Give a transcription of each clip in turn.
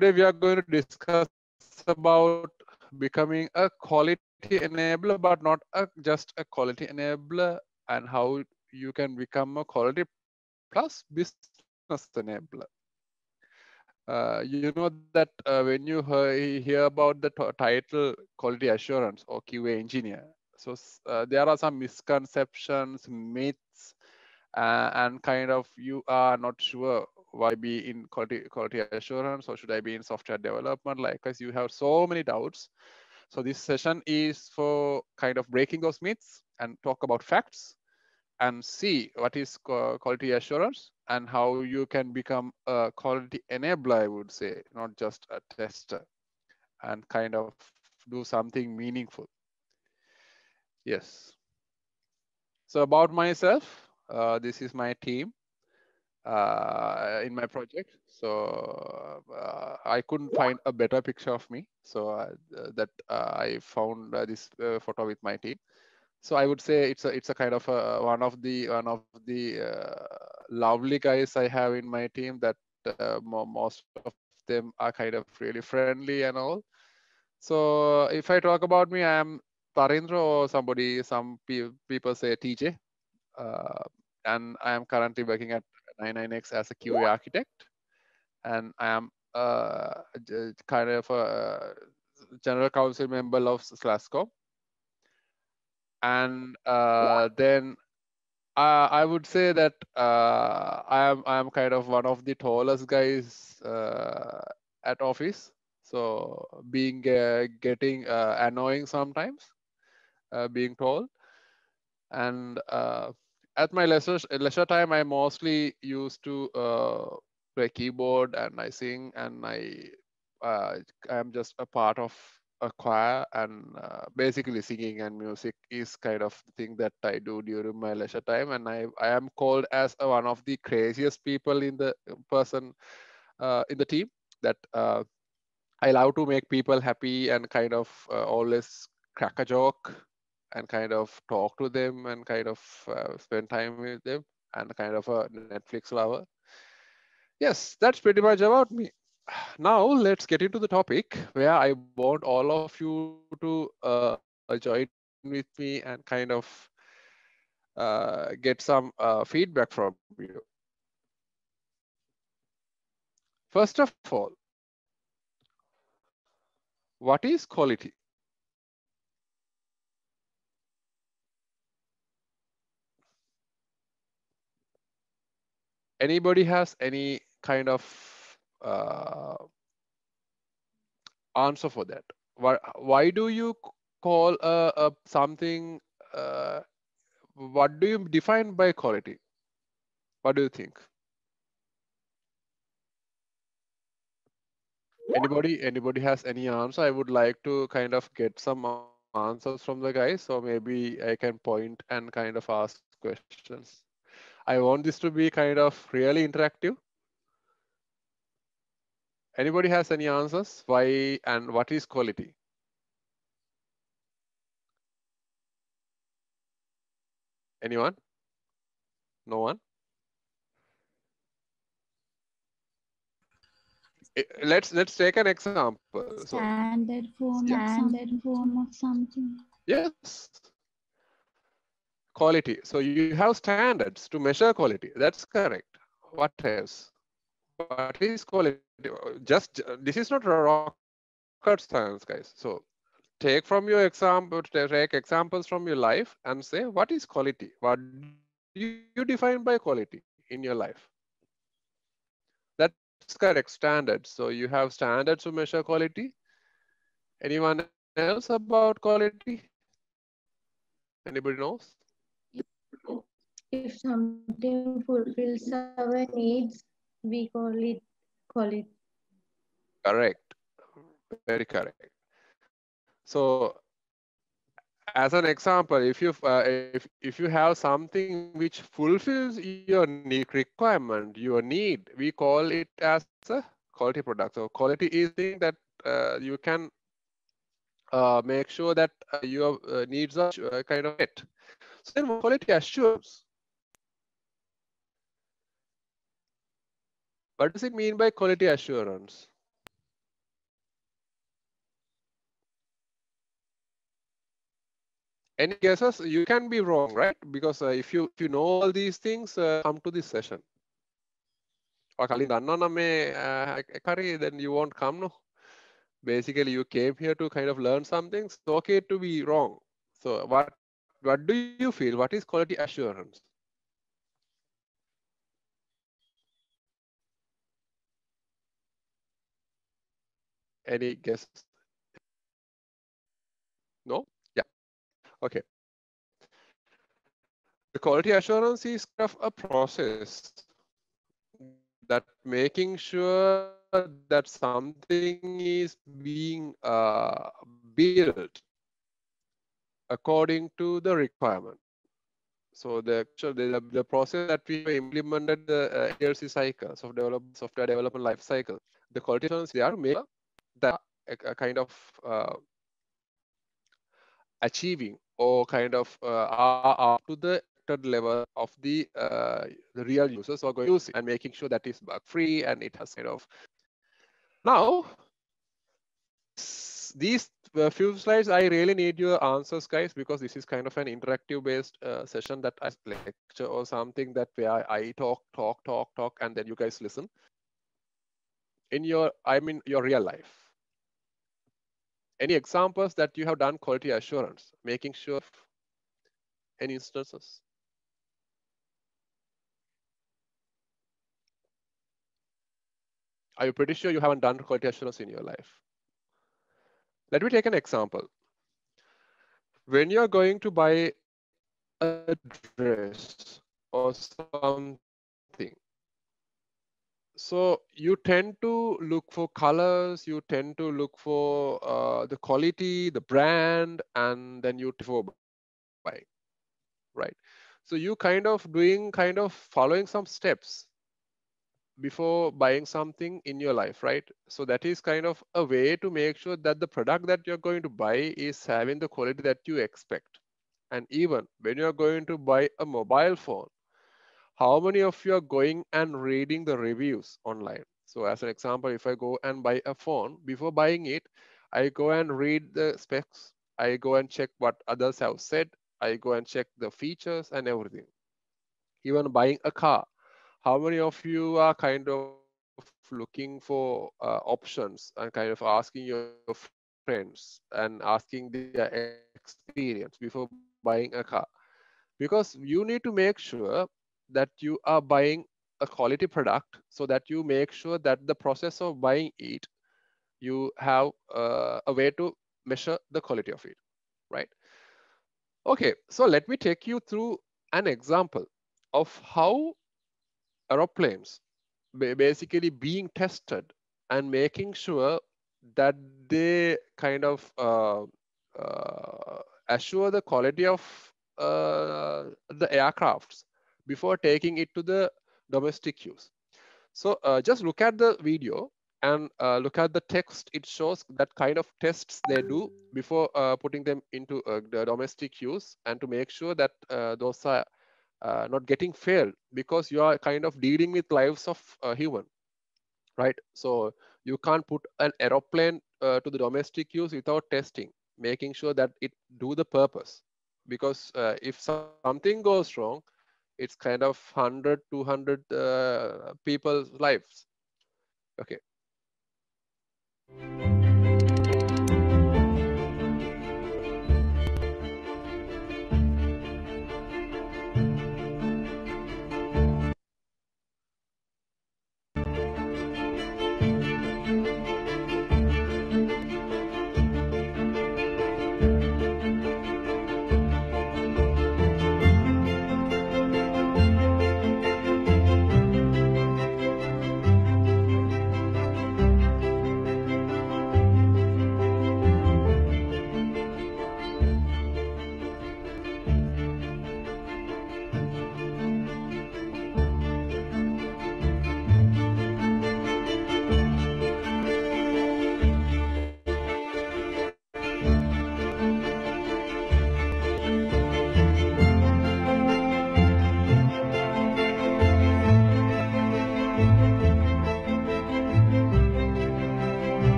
today we are going to discuss about becoming a quality enabler, but not a, just a quality enabler and how you can become a quality plus business enabler. Uh, you know that uh, when you hear, hear about the title quality assurance or QA engineer, so uh, there are some misconceptions, myths, uh, and kind of you are not sure why be in quality, quality assurance or should I be in software development? Like, because you have so many doubts. So this session is for kind of breaking those myths and talk about facts and see what is quality assurance and how you can become a quality enabler, I would say, not just a tester and kind of do something meaningful. Yes. So about myself, uh, this is my team uh, in my project. So uh, I couldn't find a better picture of me. So uh, that uh, I found uh, this uh, photo with my team. So I would say it's a it's a kind of a, one of the one of the lovely guys I have in my team that most of them are kind of really friendly and all. So if I talk about me, I am Tarindra or somebody some pe people say TJ and I am currently working at 99X as a QA architect. And I am a uh, kind of a general council member of Slasco. And uh, then uh, I would say that uh, I am I am kind of one of the tallest guys uh, at office. So being uh, getting annoying sometimes, being tall, and at my leisure leisure time, I mostly used to uh, play keyboard and I sing and I uh, I'm just a part of a choir and uh, basically singing and music is kind of the thing that I do during my leisure time and I I am called as one of the craziest people in the person uh, in the team that uh, I love to make people happy and kind of uh, always crack a joke and kind of talk to them and kind of uh, spend time with them and kind of a Netflix lover. Yes, that's pretty much about me. Now let's get into the topic where I want all of you to uh, join with me and kind of uh, get some uh, feedback from you. First of all, what is quality? anybody has any kind of uh, answer for that? Why, why do you call a, uh, a uh, something? Uh, what do you define by quality? What do you think? Anybody? Anybody has any answer? I would like to kind of get some answers from the guys, so maybe I can point and kind of ask questions. I want this to be kind of really interactive. Anybody has any answers? Why and what is quality? Anyone? No one? Eh, let's let's take an example. Standard form, standard form of something. Yes, quality. So you have standards to measure quality. That's correct. What else? What is quality? Just this is not rocket science, guys. So take from your example, take examples from your life and say what is quality? What you define by quality in your life? That's correct. Standards. So you have standards to measure quality. Anyone else about quality? Anybody knows? if something fulfills our needs, we call it call it. Correct. Very correct. So as an example, if you uh, if if you have something which fulfills your need requirement, your need, we call it as a quality product. So quality is thing that uh, you can uh, make sure that uh, your uh, needs are uh, kind of it. So then assurance. assures. What does it mean by quality assurance? Any guesses? You can be wrong, right? Because uh, if you if you know all these things, uh, come to this session. Or uh, then you won't come, no? Basically, you came here to kind of learn something. It's okay to be wrong. So what what do you feel? What is quality assurance? Any guess? No? Yeah. Okay. The quality assurance is kind of a process that making sure that something is being uh, built according to the requirement. So the actual the, the process that we implemented the uh, ARC cycles of develop, software development life cycle, the quality assurance they are made that a, uh, a kind of uh, achieving or kind of uh, are up to the level of the, uh, the real users are going to use and making sure that it's bug free and it has kind of now these a uh, few slides, I really need your answers, guys, because this is kind of an interactive based uh, session that I lecture or something that where I talk, talk, talk, talk, and then you guys listen. In your, I mean, your real life. Any examples that you have done quality assurance, making sure any instances? Are you pretty sure you haven't done quality assurance in your life? Let me take an example. When you're going to buy a dress or something, so you tend to look for colors, you tend to look for uh, the quality, the brand, and then you for buying, right? So you kind of doing kind of following some steps before buying something in your life, right? So that is kind of a way to make sure that the product that you're going to buy is having the quality that you expect. And even when you're going to buy a mobile phone, how many of you are going and reading the reviews online? So as an example, if I go and buy a phone, before buying it, I go and read the specs. I go and check what others have said. I go and check the features and everything. Even buying a car, how many of you are kind of looking for uh, options and kind of asking your friends and asking their experience before buying a car? Because you need to make sure that you are buying a quality product so that you make sure that the process of buying it, you have uh, a way to measure the quality of it, right? Okay, so let me take you through an example of how aeroplanes basically being tested and making sure that they kind of uh, uh, assure the quality of uh, the aircrafts before taking it to the domestic use. So uh, just look at the video and uh, look at the text. It shows that kind of tests they do before uh, putting them into the domestic use and to make sure that those are uh, not getting failed because you are kind of dealing with lives of uh, human, right? So you can't put an aeroplane uh, to the domestic use without testing, making sure that it do the purpose. Because uh, if something goes wrong, it's kind of 100, 200 uh, people's lives. Okay.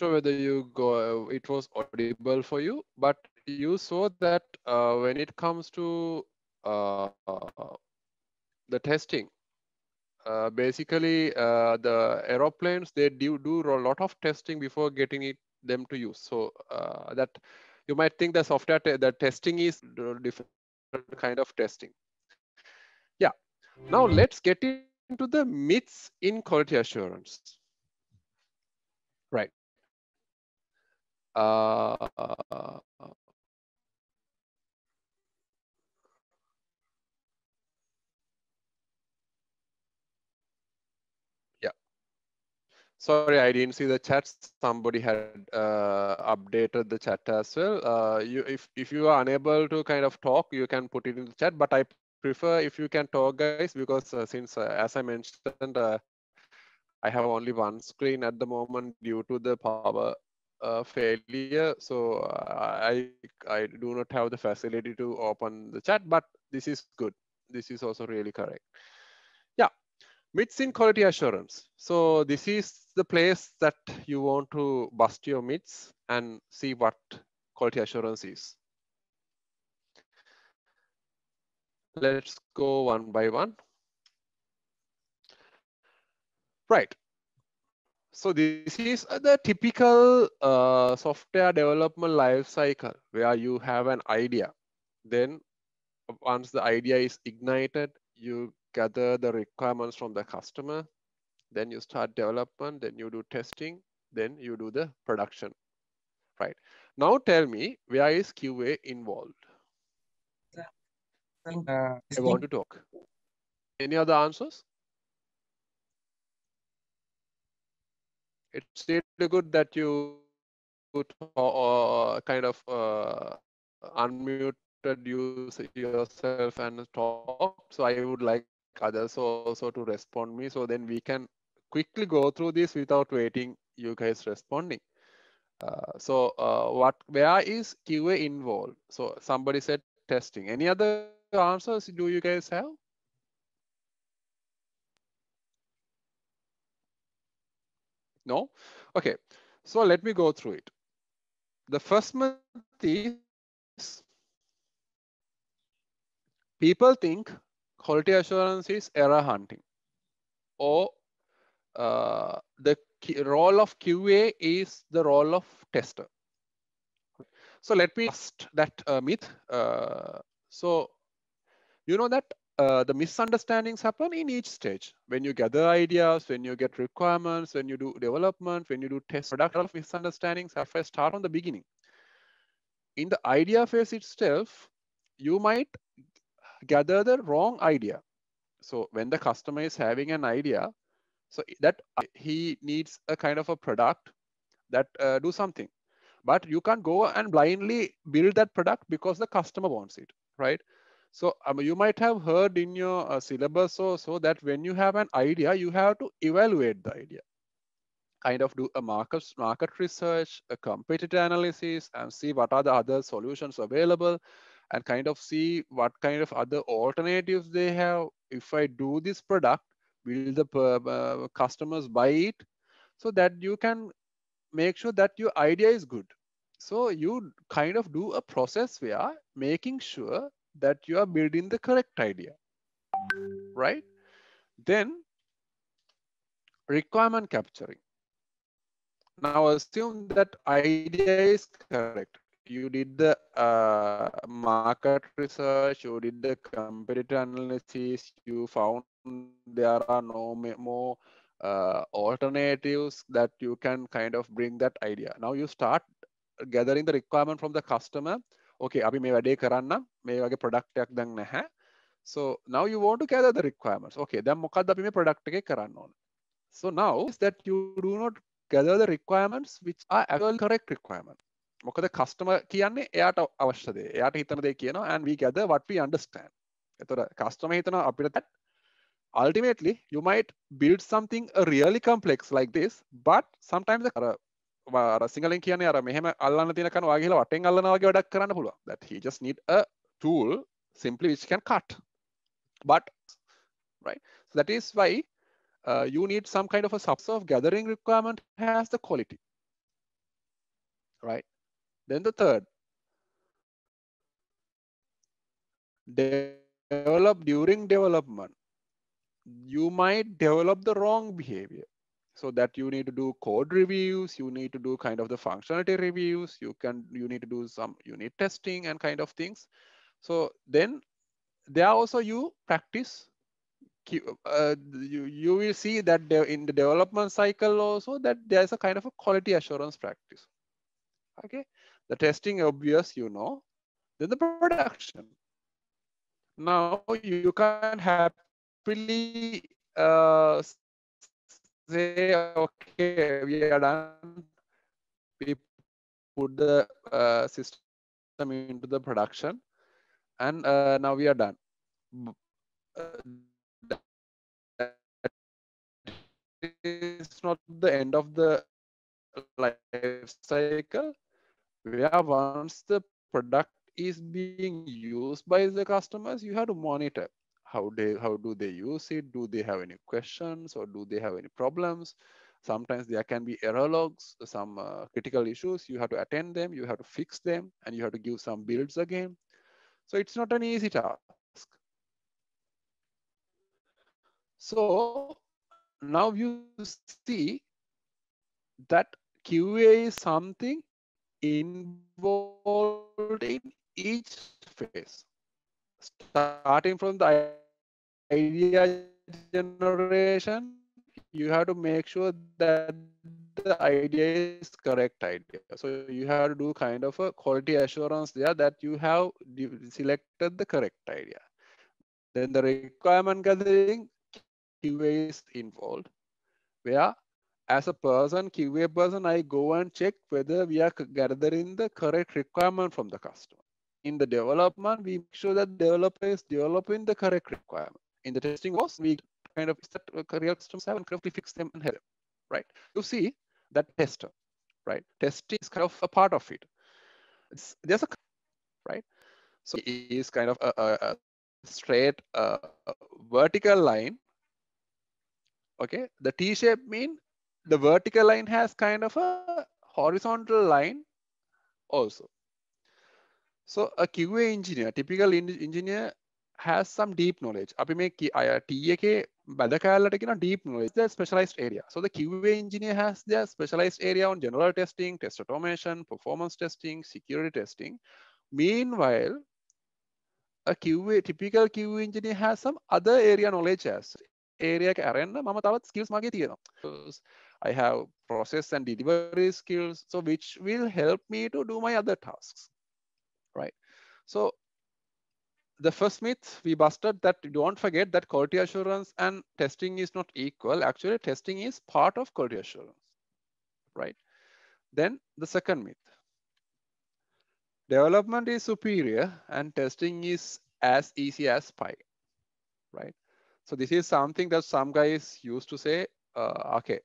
sure whether you go it was audible for you, but you saw that uh, when it comes to uh, the testing, uh, basically uh, the aeroplanes they do do a lot of testing before getting it them to use. So uh, that you might think the software te the testing is different kind of testing. Yeah. Now let's get into the myths in quality assurance. Uh, yeah. Sorry, I didn't see the chat. Somebody had uh, updated the chat as well. Uh, you, if if you are unable to kind of talk, you can put it in the chat. But I prefer if you can talk, guys, because uh, since uh, as I mentioned, I have only one screen at the moment due to the power uh, failure so uh, i i do not have the facility to open the chat but this is good this is also really correct yeah myths in quality assurance so this is the place that you want to bust your myths and see what quality assurance is let's go one by one right so this is the typical uh, software development life cycle where you have an idea. Then once the idea is ignited, you gather the requirements from the customer. Then you start development, then you do testing, then you do the production, right? Now tell me, where is QA involved? Uh, I want to talk. Any other answers? it's really good that you put uh, kind of uh, unmuted you, yourself and talk. So I would like others also to respond me. So then we can quickly go through this without waiting you guys responding. Uh, so uh, what where is QA involved? So somebody said testing. Any other answers do you guys have? No? Okay, so let me go through it. The first month is people think quality assurance is error hunting or uh, the role of QA is the role of tester. So let me bust that uh, myth. Uh, so you know that uh, the misunderstandings happen in each stage. When you gather ideas, when you get requirements, when you do development, when you do test product of misunderstandings have to start on the beginning. In the idea phase itself, you might gather the wrong idea. So when the customer is having an idea, so that he needs a kind of a product that uh, do something, but you can't go and blindly build that product because the customer wants it, right? So um, you might have heard in your uh, syllabus or so that when you have an idea, you have to evaluate the idea. Kind of do a market, market research, a competitor analysis, and see what are the other solutions available, and kind of see what kind of other alternatives they have. If I do this product, will the uh, customers buy it? So that you can make sure that your idea is good. So you kind of do a process where making sure that you are building the correct idea, right? Then requirement capturing. Now assume that idea is correct. You did the uh, market research, you did the competitor analysis, you found there are no more uh, alternatives that you can kind of bring that idea. Now you start gathering the requirement from the customer okay අපි මේ වැඩේ කරන්න මේ වගේ ප්‍රඩක්ටයක් දැන් නැහැ so now you want to gather the requirements okay දැන් මොකක්ද අපි මේ product එකේ කරන්න ඕන so now is that you do not gather the requirements which are actual correct requirement මොකද customer කියන්නේ එයාට අවශ්‍ය දේ එයාට හිතන දේ කියනවා and we gather what we understand එතකොට customer හිතනවා අපිට that ultimately you might build something really complex like this but sometimes the අර සිංහලින් කියන අර මෙහම අල්ලන්න තිනකන වගේ වටෙන් අල්ලනවාගේ වැඩක් කරන්න පුළුව that he just need a tool simply which can cut but right so that is why uh, you need some kind of a subset of gathering requirement has the quality right then the third develop during development you might develop the wrong behavior so that you need to do code reviews you need to do kind of the functionality reviews you can you need to do some unit testing and kind of things so then there also you practice uh, you, you will see that in the development cycle also that there's a kind of a quality assurance practice okay the testing obvious you know then the production now you can happily uh, they okay we are done we put the uh, system into the production and uh, now we are done uh, it's not the end of the life cycle where once the product is being used by the customers you have to monitor how they how do they use it do they have any questions or do they have any problems sometimes there can be error logs some uh, critical issues you have to attend them you have to fix them and you have to give some builds again so it's not an easy task so now you see that QA is something involved in each phase, starting from the idea generation, you have to make sure that the idea is correct idea. So you have to do kind of a quality assurance there that you have selected the correct idea. Then the requirement gathering, QA is involved, where as a person, QA person, I go and check whether we are gathering the correct requirement from the customer. In the development, we make sure that developer is developing the correct requirement in the testing was, we kind of set real customs have and correctly fix them and help, right? You see that tester, right? Testing is kind of a part of it. It's, there's a, right? So it is kind of a, a, a straight uh, vertical line. Okay, the T-shape mean the vertical line has kind of a horizontal line also. So a QA engineer, typical engineer has some deep knowledge. අපි මේ TE එකේ වැඩ කෑල්ලට කියන deep knowledge, the specialized area. So the QA engineer has their specialized area on general testing, test automation, performance testing, security testing. Meanwhile, a QA, typical QA engineer has some other area knowledge as area එක ඇරෙන්න මම තවත් skills මගේ තියෙනවා. I have process and delivery skills, so which will help me to do my other tasks, right? So the first myth we busted that don't forget that quality assurance and testing is not equal. Actually, testing is part of quality assurance, right? Then the second myth. Development is superior and testing is as easy as pie, right? So this is something that some guys used to say, uh, okay,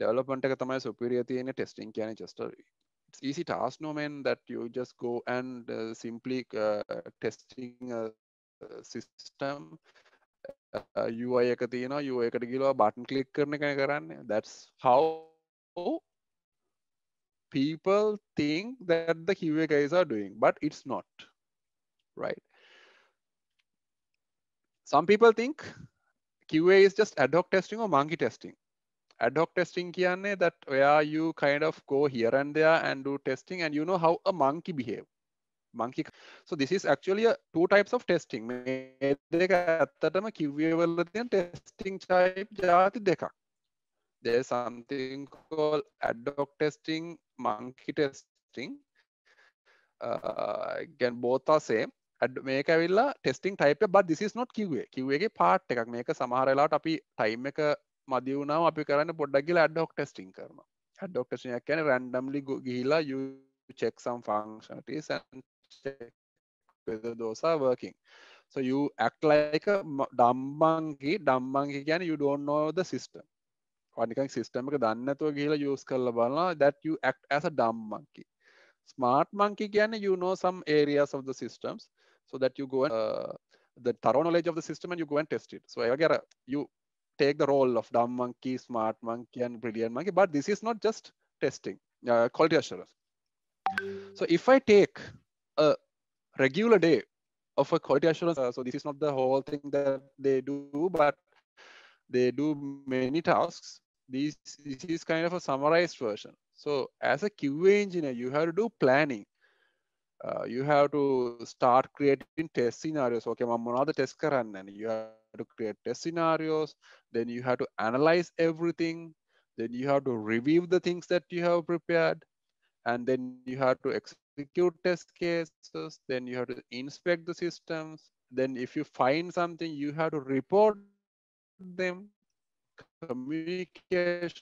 development is superior තියෙන්නේ testing කියන්නේ just it's easy task domain that you just go and uh, simply uh, testing a, a system UI uh, එක තියෙනවා UI එකට ගිහලා button click කරන එක කරන්නේ that's how people think that the QA guys are doing but it's not right some people think QA is just ad hoc testing or monkey testing ad-hoc testing කියන්නේ that where you kind of go here and there and do testing and you know how a monkey behave monkey so this is actually a two types of testing මේ දෙක ඇත්තටම QA වල තියෙන testing type જાති දෙකක් there is something called ad-hoc testing monkey testing uh, again both are same මේක ඇවිල්ලා testing ටයිප බත් දිසිස් නොට කිවේ කිවේ පාට් එකක් මේක සමහරලාට අපි ටයිම් එක මදිවුණාව අපි කරන්න පොඩ්ඩක්ගල අඩ්ඩොක් ටෙස්ටිං කරන අඩ්ඩොක් ටෙස්ටියක් කැන රැන්ඩම්ලි ගිහිලා චෙක්සම් ෆංක්ෂනටස් දෝසා working so you act like a ඩම්බන්ගේ ඩම්බන්ගේ කියන you don't know the system වනිකන් සිිස්ටම එක දන්නතුව කියලා යස් කරල බලලා that you act as a dumb monkey smart monkey කියන you know some areas of the systems so that you go and, uh, the thorough knowledge of the system and you go and test it so I get a, you take the role of dumb monkey, smart monkey, and brilliant monkey. But this is not just testing, uh, quality assurance. So if I take a regular day of a quality assurance, uh, so this is not the whole thing that they do, but they do many tasks. This this is kind of a summarized version. So as a QA engineer, you have to do planning. Uh, you have to start creating test scenarios. Okay, මම මොනවද test and You have to create test scenarios. Then you have to analyze everything. Then you have to review the things that you have prepared. And then you have to execute test cases. Then you have to inspect the systems. Then if you find something, you have to report them. Communication,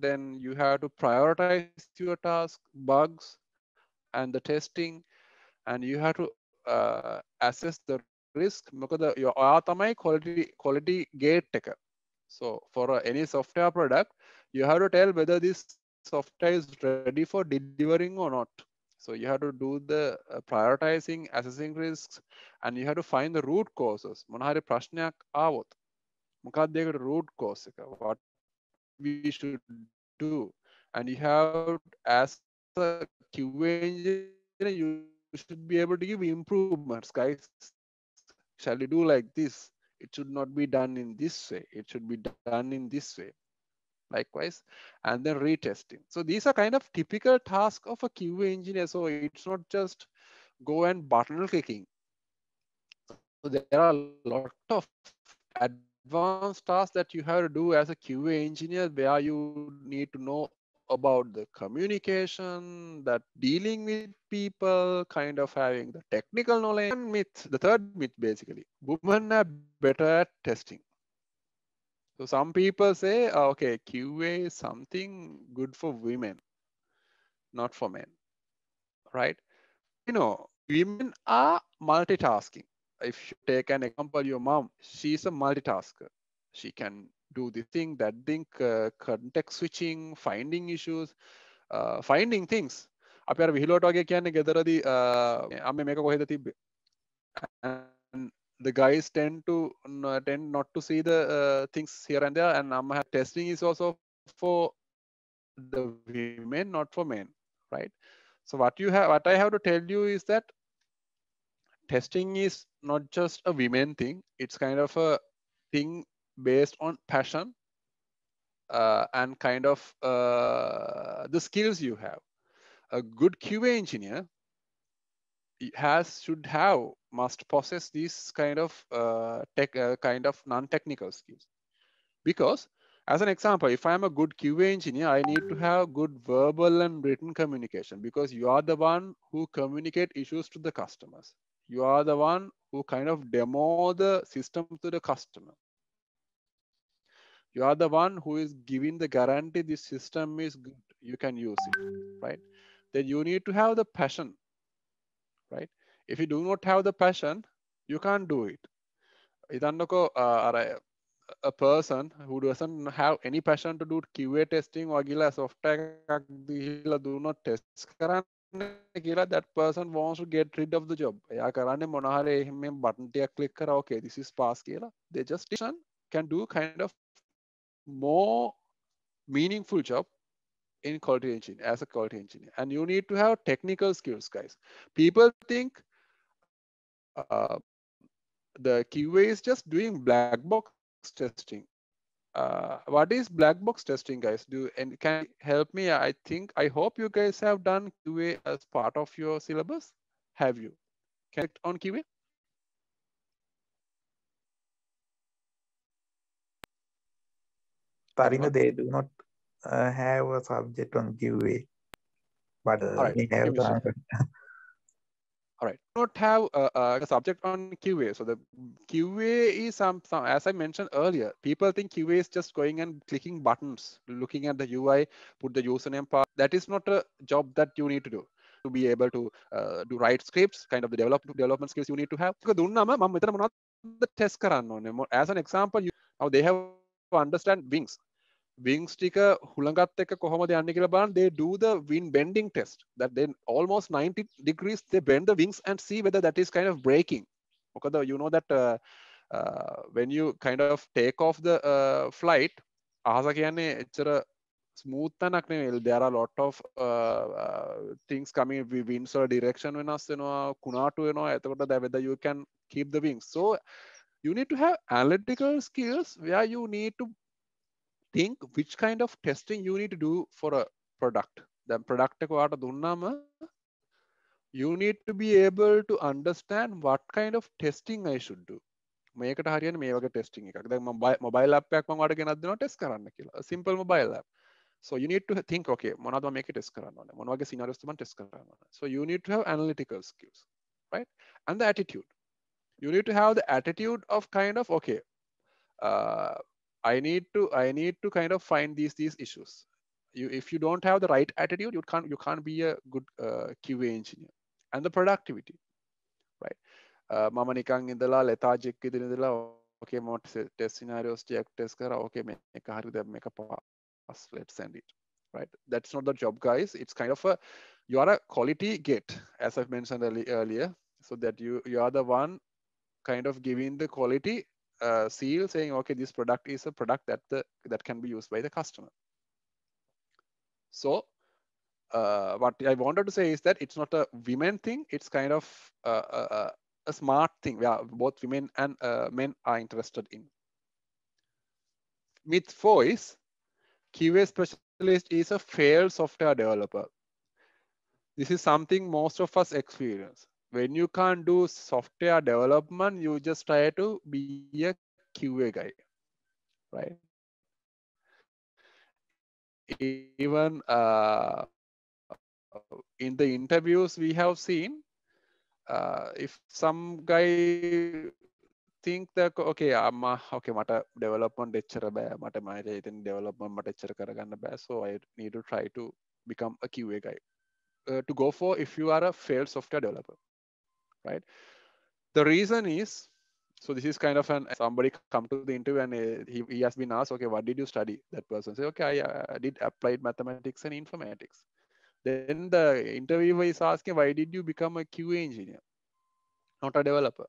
then you have to prioritize your task, bugs, and the testing. And you have to uh, assess the risk මොකද quality quality gate so for any software product you have to tell whether this software is ready for delivering or not so you have to do the uh, prioritizing assessing risks and you have to find the root causes මොන හරි ප්‍රශ්නයක් ආවොත් root cause what we should do and you have as a QA engineer you should be able to give improvements guys shall you do like this? It should not be done in this way. It should be done in this way. Likewise, and then retesting. So these are kind of typical tasks of a QA engineer. So it's not just go and button clicking. So there are a lot of advanced tasks that you have to do as a QA engineer where you need to know about the communication, that dealing with people, kind of having the technical knowledge. And myth, the third myth basically, women are better at testing. So some people say, ah, okay, QA is something good for women, not for men, right? You know, women are multitasking. If you take an example, your mom, she's a multitasker. She can do the thing, that thing, uh, context switching, finding issues, uh, finding things. අප අර වගේ කියන්නේ ගෙදරදි uh, අම්ම මේක කොහෙද තිබ්බේ the guys tend to uh, tend not to see the uh, things here and there and um, testing is also for the women not for men right so what you have what i have to tell you is that testing is not just a women thing it's kind of a thing based on passion uh, and kind of uh, the skills you have. A good QA engineer has should have must possess these kind of uh, tech uh, kind of non-technical skills because as an example, if I'm a good QA engineer, I need to have good verbal and written communication because you are the one who communicate issues to the customers. You are the one who kind of demo the system to the customer you are the one who is giving the guarantee this system is good you can use it right then you need to have the passion right if you do not have the passion you can't do it ඉතන්නකෝ අර a person who doesn't have any passion to do QA testing or gila software do not test gila that person wants to get rid of the job එයා click okay this is pass කියලා they just can do kind of more meaningful job in quality engineer as a quality engineer and you need to have technical skills guys people think uh, the QA is just doing black box testing uh, what is black box testing guys do and can help me i think i hope you guys have done qa as part of your syllabus have you connect on qa Tarina, they do not uh, have uh, a subject on giveaway, but uh, All right. we have All right, not have a, a, subject on QA. So the QA is some, some, as I mentioned earlier, people think QA is just going and clicking buttons, looking at the UI, put the username part. That is not a job that you need to do. To be able to uh, do write scripts, kind of the develop, development skills you need to have. as an example you, now they have to understand wings wings sticker හුළඟත් එක කොහොමද යන්නේ කියලා they do the wind bending test that then almost 90 degrees they bend the wings and see whether that is kind of breaking because you know that uh, uh, when you kind of take off the uh, flight අහස කියන්නේ එච්චර smooth තැනක් there are a lot of uh, uh, things coming winds or direction වෙනස් වෙනවා කුණාටු වෙනවා එතකොට that whether you can keep the wings so you need to have analytical skills where you need to think which kind of testing you need to do for a product. The product you need to be able to understand what kind of testing I should do. මේකට හරියන මේ වගේ testing එකක්. දැන් මම mobile app එකක් මම ඔයාලට ගෙනත් දෙනවා test කරන්න කියලා. simple mobile app. So you need to think okay මොනවද මම මේකේ test කරන්න ඕනේ? මොන වගේ scenarios තමයි test කරන්න ඕනේ? So you need to have analytical skills, right? And the attitude. You need to have the attitude of kind of okay uh, I need to I need to kind of find these these issues. You if you don't have the right attitude, you can't you can't be a good uh, QA engineer. And the productivity, right? Uh, mama in නිකන් ඉඳලා ලෙතාජෙක් ඉදිරි ඉඳලා okay මට test scenarios check test kara. okay මේක හරි දැන් මේක pass let's send it right that's not the job guys it's kind of a you are a quality gate as i've mentioned earlier so that you you are the one kind of giving the quality uh, seal saying, okay, this product is a product that the that can be used by the customer. So uh, what I wanted to say is that it's not a women thing. It's kind of a, uh, a, uh, uh, a smart thing where both women and uh, men are interested in. Myth four is QA specialist is a failed software developer. This is something most of us experience when you can't do software development, you just try to be a QA guy, right? Even uh, in the interviews we have seen, uh, if some guy think that okay, I'm a, okay, mata development lecturer ba, mata manager ඉතින් development මට එච්චර කරගන්න බෑ, so I need to try to become a QA guy. Uh, to go for if you are a failed software developer right? The reason is, so this is kind of an somebody come to the interview and uh, he, he has been asked, okay, what did you study? That person say, okay, I, uh, I did applied mathematics and informatics. Then the interviewer is asking, why did you become a QA engineer, not a developer?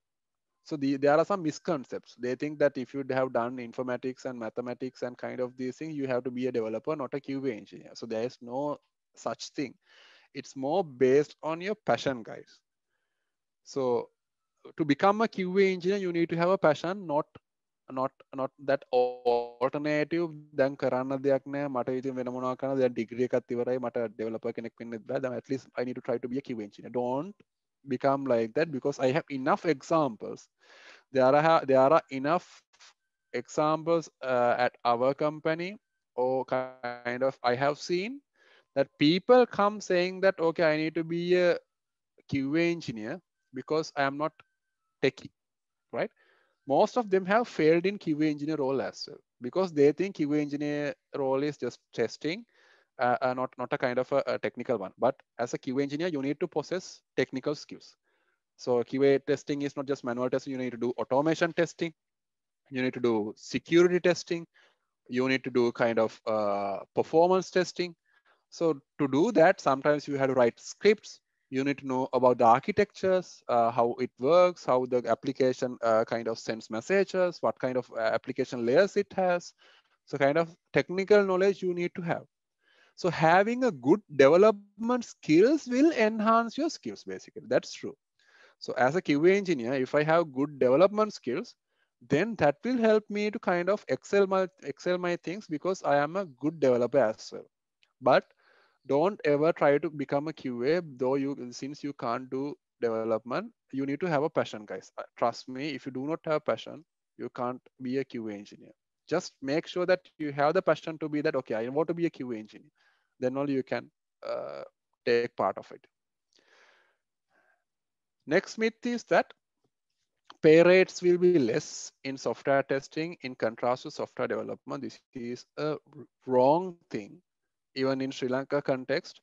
So the, there are some misconceptions. They think that if you have done informatics and mathematics and kind of these things, you have to be a developer, not a QA engineer. So there is no such thing. It's more based on your passion, guys. So to become a QA engineer, you need to have a passion, not not not that alternative Then කරන්න දෙයක් නෑ මට ඉතින් වෙන මොනවා කරන්න degree එකත් ඉවරයි developer කෙනෙක් වෙන්නෙත් බෑ then at least I need to try to be a QA engineer don't become like that because I have enough examples there are there are enough examples uh, at our company or kind of I have seen that people come saying that okay I need to be a QA engineer because I am not techie, right? Most of them have failed in QA engineer role as well because they think QA engineer role is just testing, uh, uh, not, not a kind of a, a, technical one. But as a QA engineer, you need to possess technical skills. So QA testing is not just manual testing. You need to do automation testing. You need to do security testing. You need to do kind of uh, performance testing. So to do that, sometimes you have to write scripts you need to know about the architectures, uh, how it works, how the application uh, kind of sends messages, what kind of uh, application layers it has. So kind of technical knowledge you need to have. So having a good development skills will enhance your skills basically, that's true. So as a QA engineer, if I have good development skills, then that will help me to kind of excel my, excel my things because I am a good developer as well. But don't ever try to become a qa though you since you can't do development you need to have a passion guys uh, trust me if you do not have passion you can't be a qa engineer just make sure that you have the passion to be that okay i want to be a qa engineer then only you can uh, take part of it next myth is that pay rates will be less in software testing in contrast to software development this is a wrong thing even in Sri Lanka context,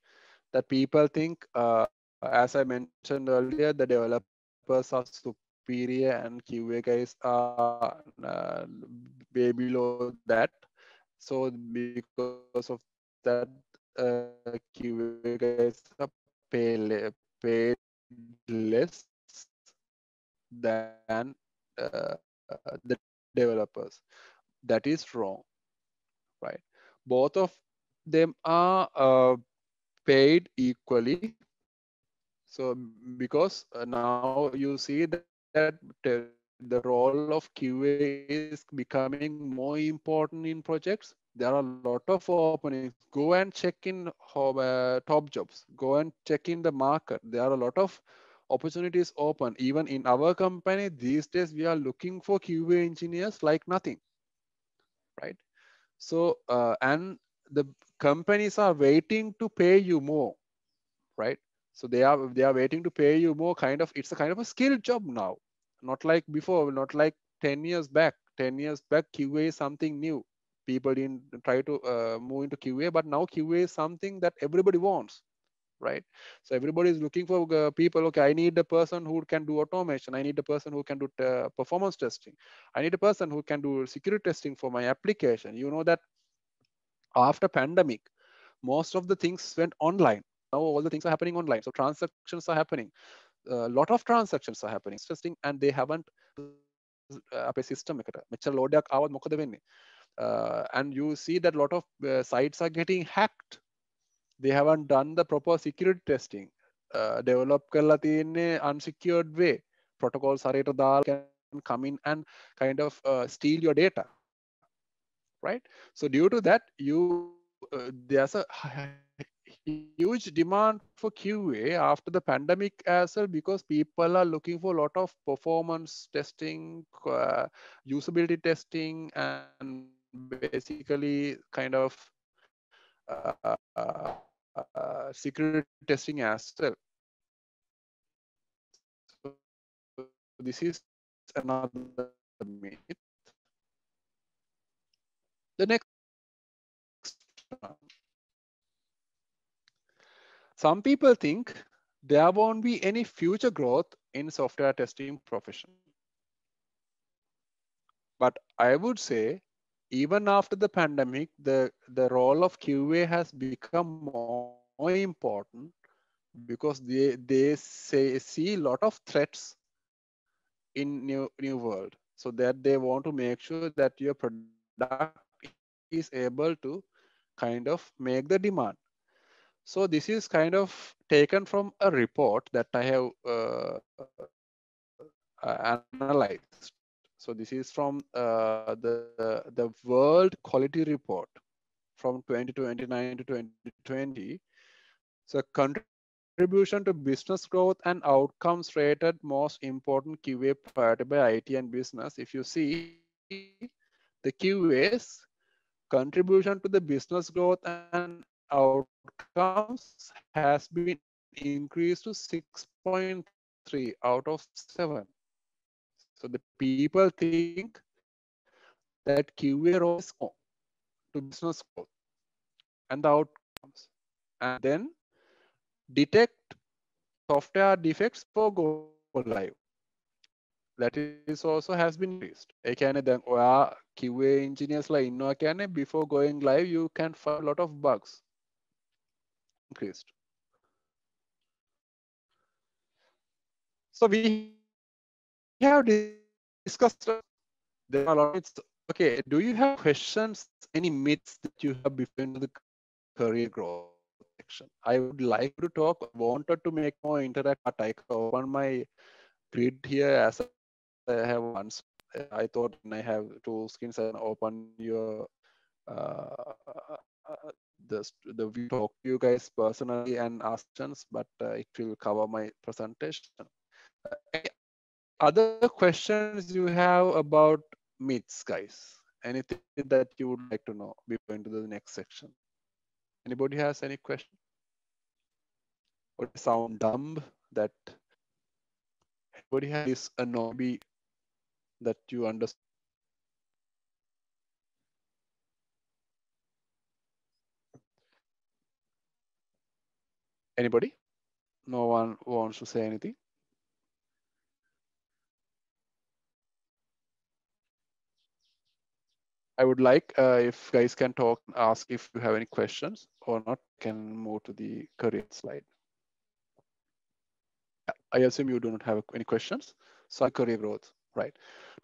that people think, uh, as I mentioned earlier, the developers are superior and QA guys are uh, way below that. So because of that, uh, QA guys are paid, less than uh, the developers. That is wrong, right? Both of them are uh, paid equally. So because uh, now you see that, that the role of QA is becoming more important in projects. There are a lot of openings. Go and check in uh, top jobs. Go and check in the market. There are a lot of opportunities open. Even in our company, these days we are looking for QA engineers like nothing, right? So, uh, and the companies are waiting to pay you more, right? So they are they are waiting to pay you more. Kind of it's a kind of a skilled job now, not like before, not like 10 years back. 10 years back, QA is something new. People didn't try to uh, move into QA, but now QA is something that everybody wants, right? So everybody is looking for uh, people. Okay, I need a person who can do automation. I need a person who can do uh, performance testing. I need a person who can do security testing for my application. You know that after pandemic, most of the things went online. Now all the things are happening online. So transactions are happening. A lot of transactions are happening. interesting, and they haven't uh, අපේ system එකට මෙච්ච uh, and you see that a lot of uh, sites are getting hacked they haven't done the proper security testing uh, develop in an unsecured way protocols හරියට දාලා can come in and kind of uh, steal your data right? So due to that, you uh, there's a huge demand for QA after the pandemic as well because people are looking for a lot of performance testing, uh, usability testing, and basically kind of uh, uh, security testing as well. So this is another myth the next Some people think there won't be any future growth in software testing profession. But I would say, even after the pandemic, the, the role of QA has become more, more important because they, they say, see a lot of threats in new, new world. So that they want to make sure that your product is able to kind of make the demand. So this is kind of taken from a report that I have uh, uh analyzed. So this is from uh, the, the World Quality Report from 2029 to 2020. So contribution to business growth and outcomes rated most important QA priority by IT and business. If you see the QAs contribution to the business growth and outcomes has been increased to 6.3 out of 7. So the people think that QA roles to business growth and the outcomes. And then detect software defects for go live that is also has been raised. Okay, කියන්නේ දැන් ඔයා QA engineers like, ලා ඉන්නවා කියන්නේ before going live you can find a lot of bugs increased. So we have discussed there are Okay, do you have questions? Any myths that you have before the career growth section? I would like to talk. Wanted to make more interact. I open my grid here as a I have once. I thought I have two screens and open your uh, uh, uh the the we talk to you guys personally and ask questions, but uh, it will cover my presentation. Uh, other questions you have about myths, guys? Anything that you would like to know before into the next section? Anybody has any question? Would sound dumb that anybody has a nobby that you understand. Anybody? No one wants to say anything. I would like uh, if guys can talk, ask if you have any questions or not, can move to the career slide. I assume you do not have any questions. So career growth right?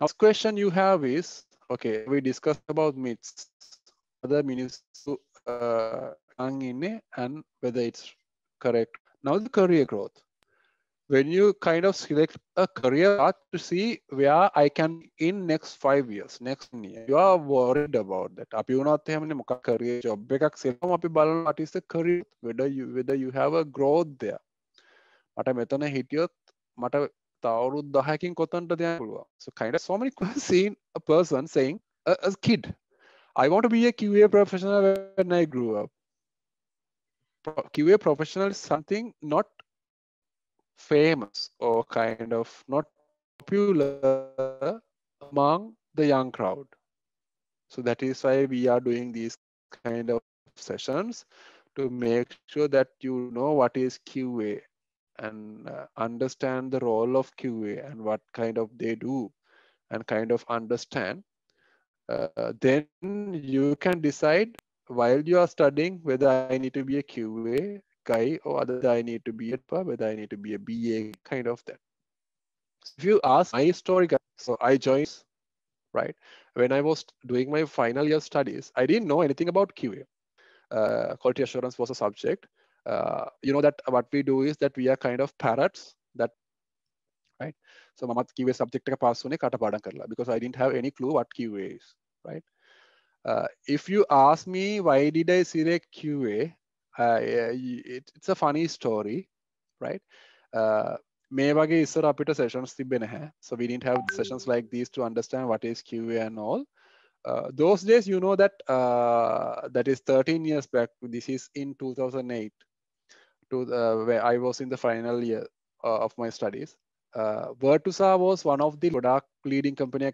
Now, the question you have is, okay, we discussed about myths, whether Minisu uh, and whether it's correct. Now the career growth. When you kind of select a career path to see where I can in next five years, next year, you are worried about that. අපි වුණත් එහෙමනේ career job එකක් සෙල්ලම අපි what is the career whether you whether you have a growth there. මට මෙතන හිටියොත් මට අවුරුදු 10කින් කොතනට යන්න පුළුවන්. So kind of so many seen a person saying a, a kid I want to be a QA professional when I grew up. QA professional is something not famous or kind of not popular among the young crowd. So that is why we are doing these kind of sessions to make sure that you know what is QA and uh, understand the role of QA and what kind of they do and kind of understand, uh, then you can decide while you are studying whether I need to be a QA guy or whether I need to be a whether I need to be a BA kind of that. If you ask my story, so I joined right when I was doing my final year studies, I didn't know anything about QA. Uh, quality assurance was a subject, uh, you know that what we do is that we are kind of parrots that right so මමත් කිව්වේ subject එක pass වුණේ කටපාඩම් කරලා because i didn't have any clue what qa is right uh, if you ask me why did i select qa uh, it, it's a funny story right uh, මේ වගේ ඉස්සර අපිට sessions තිබ්බේ නැහැ so we didn't have sessions like these to understand what is qa and all uh, those days you know that uh, that is 13 years back this is in 2008 to the, where I was in the final year uh, of my studies. Uh, Vertusa was one of the Kodak leading company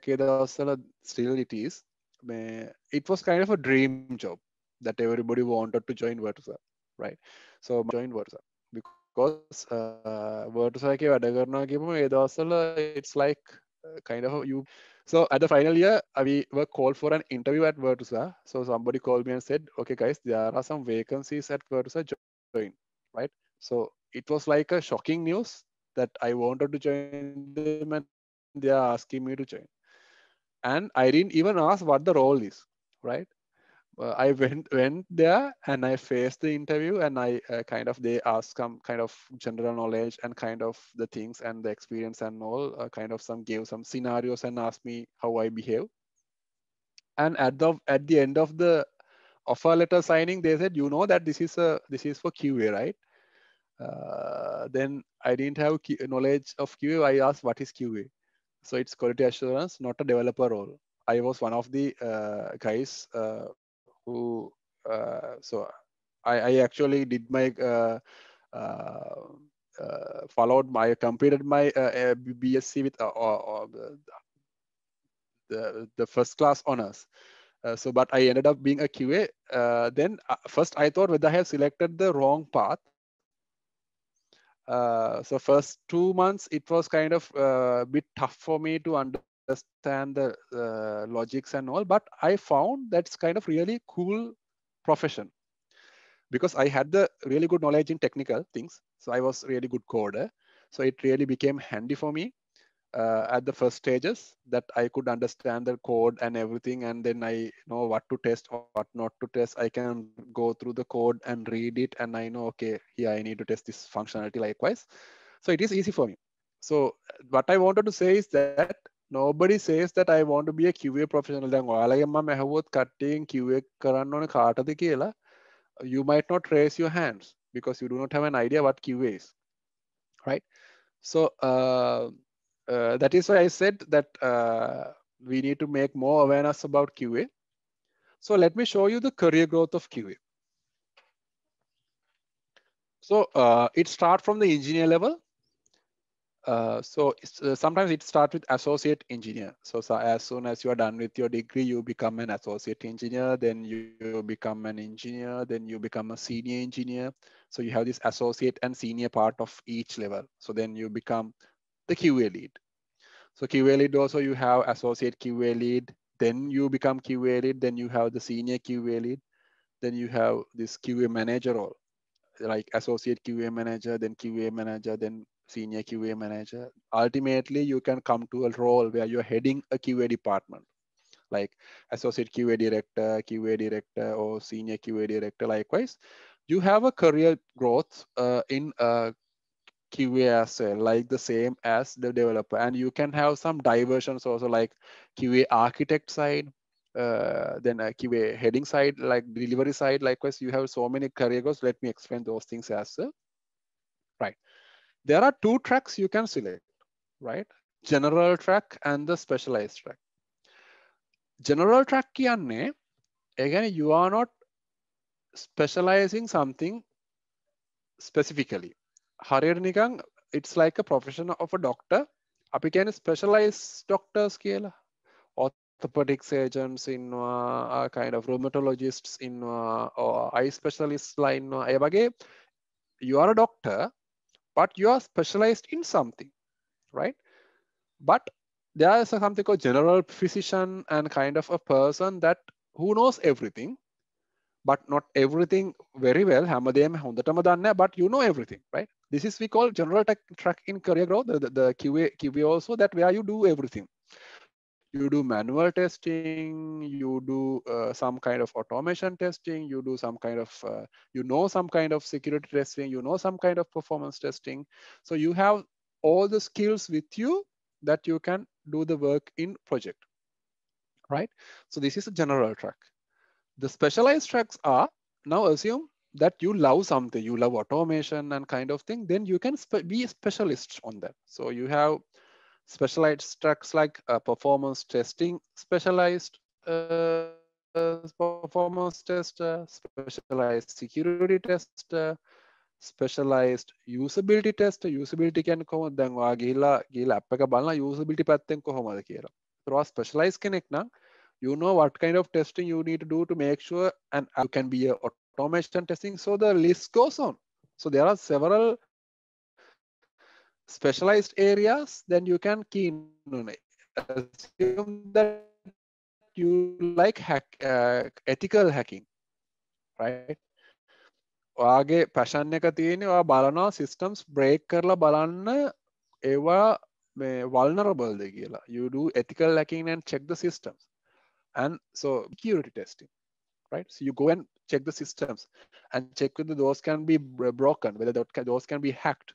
still it is. It was kind of a dream job that everybody wanted to join Vertusa, right? So join Vertusa because uh, Vertusa ke vadagarna it's like kind of you. So at the final year, we were called for an interview at Vertusa. So somebody called me and said, okay guys, there are some vacancies at Vertusa, join right? So it was like a shocking news that I wanted to join them and they are asking me to join. And I didn't even ask what the role is, right? Uh, I went went there and I faced the interview and I uh, kind of they asked some kind of general knowledge and kind of the things and the experience and all uh, kind of some gave some scenarios and asked me how I behave. And at the at the end of the offer letter signing, they said, you know that this is a uh, this is for QA, right? Uh, then I didn't have knowledge of QA. I asked, what is QA? So it's quality assurance, not a developer role. I was one of the uh, guys uh, who, uh, so I, I, actually did my, uh, followed my, completed my BSc with the, the first class honors. Uh, so, but I ended up being a QA. Uh, then uh, first I thought whether I have selected the wrong path. Uh, so first two months, it was kind of a uh, bit tough for me to understand the logics and all, but I found that's kind of really cool profession because I had the really good knowledge in technical things. So I was really good coder. So it really became handy for me uh, at the first stages that I could understand the code and everything, and then I know what to test, what not to test. I can go through the code and read it, and I know, okay, here I need to test this functionality likewise. So it is easy for me. So uh, what I wanted to say is that නෝබඩි සේස් that අයි වෝන්ට බිය කිවේ a දැන් යාලගෙන්ම මැහවොත් කට්ටයෙන් කිවේ කරන්න ඕන කාටද කියලා you might not raise your hands because you do not have an idea what QA is, right? So uh, uh, that is why I said that uh, we need to make more awareness about QA. So let me show you the career growth of QA. So uh, it starts from the engineer level. Uh, so uh, sometimes it starts with associate engineer. So, so, as soon as you are done with your degree, you become an associate engineer, then you, you become an engineer, then you become a senior engineer. So you have this associate and senior part of each level. So then you become the QA lead. So QA lead also you have associate QA lead, then you become QA lead, then you have the senior QA lead, then you have this QA manager role, like associate QA manager, then QA manager, then senior QA manager. Ultimately, you can come to a role where you're heading a QA department, like associate QA director, QA director, or senior QA director. Likewise, you have a career growth uh, in uh, QA as well, like the same as the developer. And you can have some diversions also like QA architect side, uh, then a QA heading side, like delivery side. Likewise, you have so many career goals. Let me explain those things as well. Right. There are two tracks you can select, right? General track and the specialized track. General track again you are not specializing something specifically හරියට it's like a profession of a doctor අපි කියන්නේ specialized doctors කියලා orthopedic surgeons ඉන්නවා uh, kind of rheumatologists ඉන්නවා or eye specialists like ඉන්නවා ඒ වගේ you are a doctor but you are specialized in something right but there is something called general physician and kind of a person that who knows everything but not everything very well. but you know everything, right? This is we call general tech track in career growth, the, the, the QA, QA also that where you do everything. You do manual testing, you do uh, some kind of automation testing, you do some kind of, uh, you know, some kind of security testing, you know, some kind of performance testing. So you have all the skills with you that you can do the work in project, right? So this is a general track the specialized tracks are now assume that you love something, you love automation and kind of thing, then you can spe be specialists on that. So you have specialized tracks like uh, performance testing, specialized uh, performance tester, uh, specialized security tester, uh, specialized usability tester. Usability can come then ගේලා ගේලා අප එක බලන්න usability පැත්තෙන් කොහොමද කියලා. ඒවා specialized connect now you know what kind of testing you need to do to make sure and you can be a automation testing. So the list goes on. So there are several specialized areas, then you can key on Assume that you like hack, uh, ethical hacking, right? ඔයාගේ passion එක තියෙන ඔයා බලනවා systems break කරලා බලන්න ඒවා මේ වල්නරබල්ද කියලා you do ethical hacking and check the systems and so security testing, right? So you go and check the systems and check whether those can be broken, whether those can be hacked,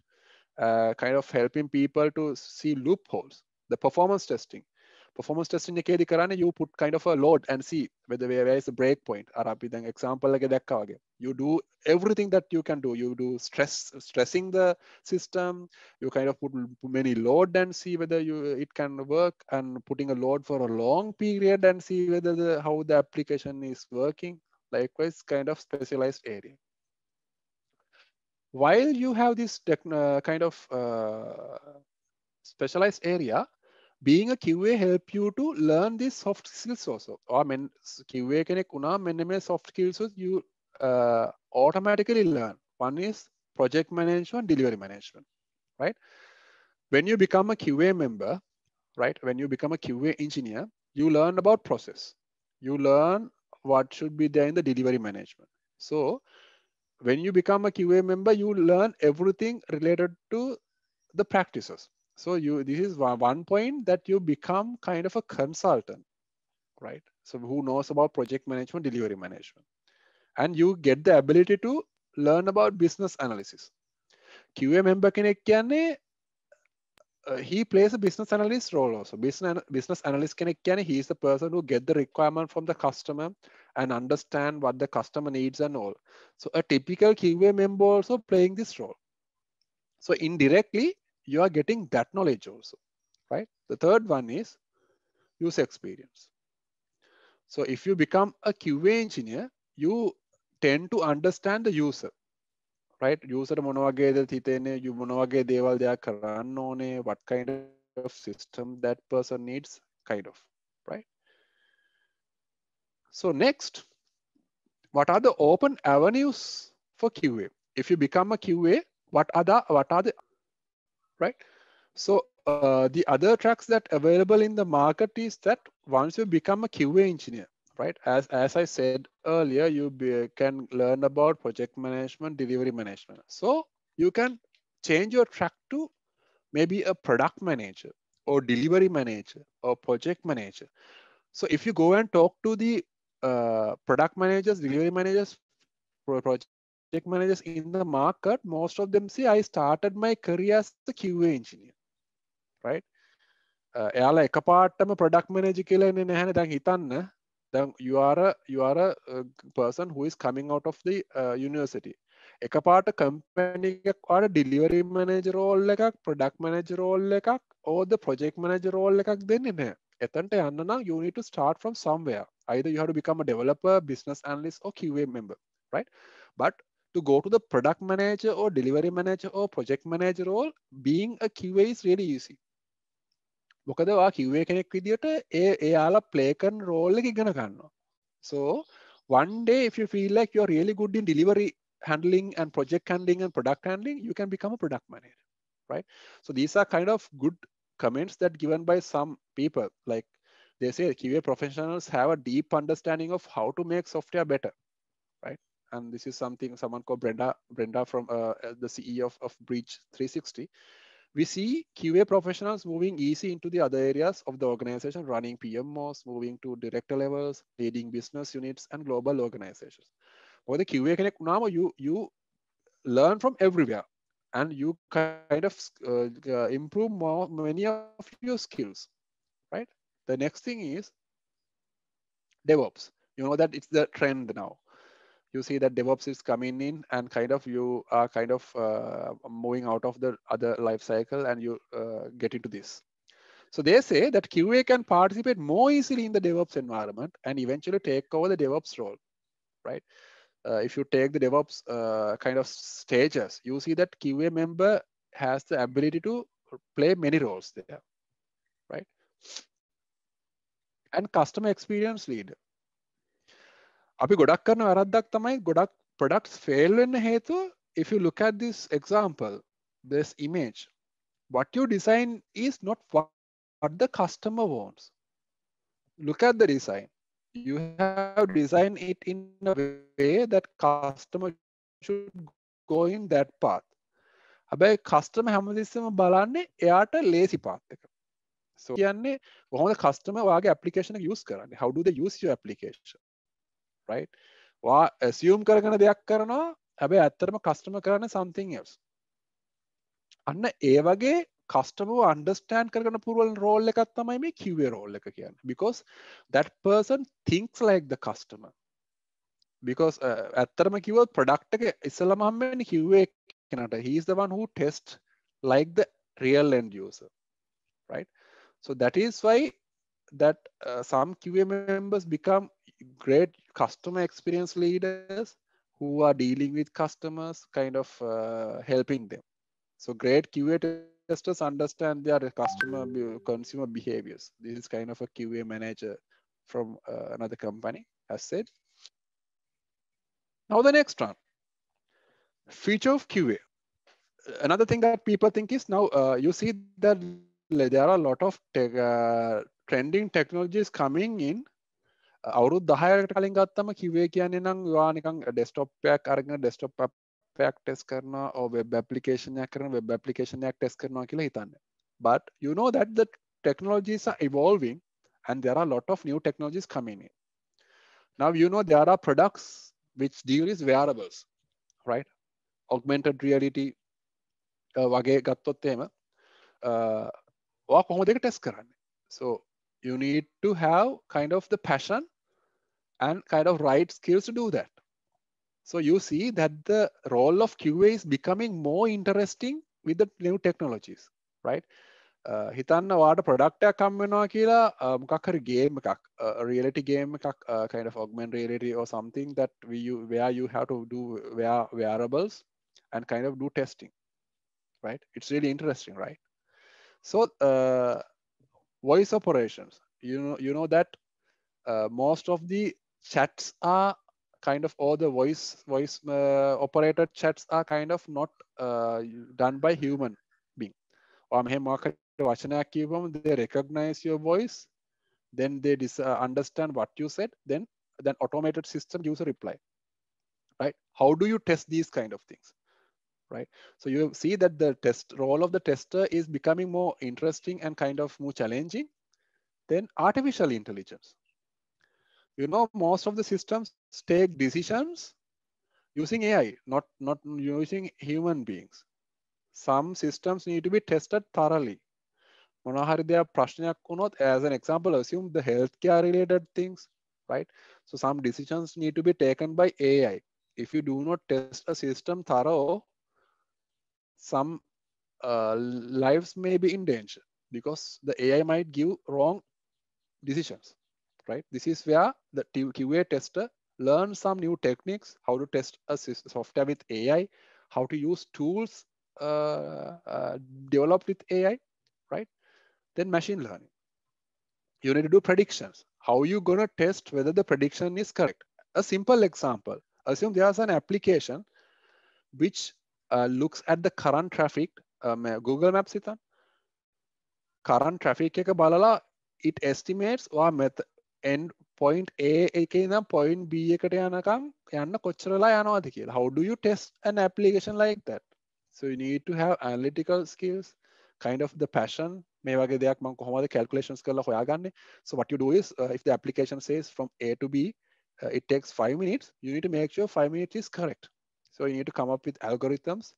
uh, kind of helping people to see loopholes. The performance testing, performance testing එකේදි කරන්න you put kind of a load and see whether where is the breakpoint අර අපි දැන් example එක දැක්කා වගේ you do everything that you can do you do stress stressing the system you kind of put many load and see whether you it can work and putting a load for a long period and see whether the how the application is working likewise kind of specialized area while you have this uh, kind of uh, specialized area, being a QA help you to learn these soft skills also. Or men QA can වුණා මෙන්න මේ soft skills you uh, automatically learn. One is project management, delivery management, right? When you become a QA member, right? When you become a QA engineer, you learn about process. You learn what should be there in the delivery management. So when you become a QA member, you learn everything related to the practices so you this is one point that you become kind of a consultant right so who knows about project management delivery management and you get the ability to learn about business analysis qa member කෙනෙක් කියන්නේ uh, he plays a business analyst role also business business analyst can, කියන්නේ he is the person who get the requirement from the customer and understand what the customer needs and all so a typical qa member also playing this role so indirectly you are getting that knowledge also, right? The third one is use experience. So if you become a QA engineer, you tend to understand the user, right? User monovagade thitene, you monovagade deval they are karanone, what kind of system that person needs, kind of, right? So next, what are the open avenues for QA? If you become a QA, what are the what are the right? So uh, the other tracks that available in the market is that once you become a QA engineer, right? As, as I said earlier, you be, can learn about project management, delivery management. So you can change your track to maybe a product manager or delivery manager or project manager. So if you go and talk to the uh, product managers, delivery managers, project Project managers in the market, most of them say, I started my career as a QA engineer, right? Uh, එයාල එක පාටම product මනජි කියලන්නේ නැහැන you are a, you are a uh, person who is coming out of the uh, university එක පාට a එකක් අර delivery manager role product manager role role එකක් ඕද ප්‍රජෙක් මනජ රෝල් එකක් දෙන්නේ නෑ එතන්ට යන්න නම් you need to start from somewhere either you have to become a developer business analyst or QA member right but to go to the product manager or delivery manager or project manager role being a QA is really easy. මොකද වා කිව්වේ කෙනෙක් විදිහට ඒ play කරන role So one day if you feel like you're really good in delivery handling and project handling and product handling, you can become a product manager, right? So these are kind of good comments that given by some people. Like they say, QA professionals have a deep understanding of how to make software better, right? and this is something someone called Brenda, Brenda from uh, uh the CEO of, of Breach 360. We see QA professionals moving easy into the other areas of the organization, running PMOs, moving to director levels, leading business units and global organizations. For the QA Connect, now you, you learn from everywhere and you kind of uh, improve more, many of your skills, right? The next thing is DevOps. You know that it's the trend now you see that DevOps is coming in and kind of you are kind of uh, moving out of the other life cycle and you uh, get into this. So they say that QA can participate more easily in the DevOps environment and eventually take over the DevOps role, right? Uh, if you take the DevOps uh, kind of stages, you see that QA member has the ability to play many roles there, right? And customer experience lead අපි ගොඩක් කරන වැරද්දක් තමයි ගොඩක් products ෆෙල්වෙන්න හේතු if you look at this example this image what you design is not what the customer wants look at the design you have designed it in a way that customer should go in that path හැබැයි කස්ටම හැමදිස්සම බලන්නේ එයාට ලේසි පාත් එක කියන්නේ කොහොමද කස්ටම වාගේ application යස් කරන්න how do they use your application රයි වා ඇසියුම් කරගන දෙයක් කරනවා හැබැ ඇත්තරම කස්ටම කරන්න සම්තිං අන්න ඒ වගේ කස්ටම අන්ඩස්ටන් කරන පුරුවල් රෝල් එකක් තමයි මේ කිවේ රෝල් එක කියන්න because that person thinks like the customer because ඇත්තරම කිවල් ප්‍රඩක්් එක ඉස්සලමම්මනි කිව්වේ කෙනට he's the one who test like the real end user right so that is why that uh, some QA members become great customer experience leaders who are dealing with customers, kind of uh, helping them. So great QA testers understand their customer consumer behaviors. This is kind of a QA manager from uh, another company has said. Now the next one, feature of QA. Another thing that people think is now uh, you see that there are a lot of uh, trending technologies coming in අවුරුත් දහයකට කලින් ගත්තම කිවේ කියන්නේ නම් වානිකං ඩෙස්ටොප්යක් අරගෙන desktop pack test කරන ඔබ web application web පපලිකේෂනයක් test කරනවා කියලා හිතන්න but you know that the technologies are evolving and there are a lot of new technologies coming in now you know there are products which deal is wearables right augmented reality uh, වගේ ගත්තොත් එහෙම uh, ඔයා කොහොමද ඒක test කරන්නේ so you need to have kind of the passion and kind of right skills to do that. So you see that the role of QA is becoming more interesting with the new technologies, right? Uh, හිතන්න වාට product, කම් වෙනවා කියලා uh, මොකක් හරි game, එකක් uh, kind of augmented reality or something that we you, where you have to do wear wearables and kind of do testing right it's really interesting right so uh, voice operations you know you know that uh, most of the chats are kind of all the voice voice uh, operated chats are kind of not uh, done by human being. or මෙහෙම මොකක්ද වචනයක් they recognize your voice then they dis uh, understand what you said then then automated system gives a reply right how do you test these kind of things right so you see that the test role of the tester is becoming more interesting and kind of more challenging than artificial intelligence you know most of the systems take decisions using ai not not using human beings some systems need to be tested thoroughly මොනහරි දෙයක් as an example assume the healthcare related things right so some decisions need to be taken by ai if you do not test a system thorough some uh, lives may be in danger because the ai might give wrong decisions right? This is where the QA tester learns some new techniques, how to test a software with AI, how to use tools uh, uh, developed with AI, right? Then machine learning. You need to do predictions. How you gonna test whether the prediction is correct? A simple example, assume there's an application which uh, looks at the current traffic, um, Google Maps ඉතන් current traffic it estimates or method, end point A එක නම් point B එකට යනකම් යන්න කොච්චරලා යනවාද කියලා how do you test an application like that so you need to have analytical skills kind of the passion මේ වගේ දෙයක් මම කොහොමද calculations කරලා හොයාගන්නේ so what you do is uh, if the application says from A to B uh, it takes 5 minutes you need to make sure 5 minutes is correct so you need to come up with algorithms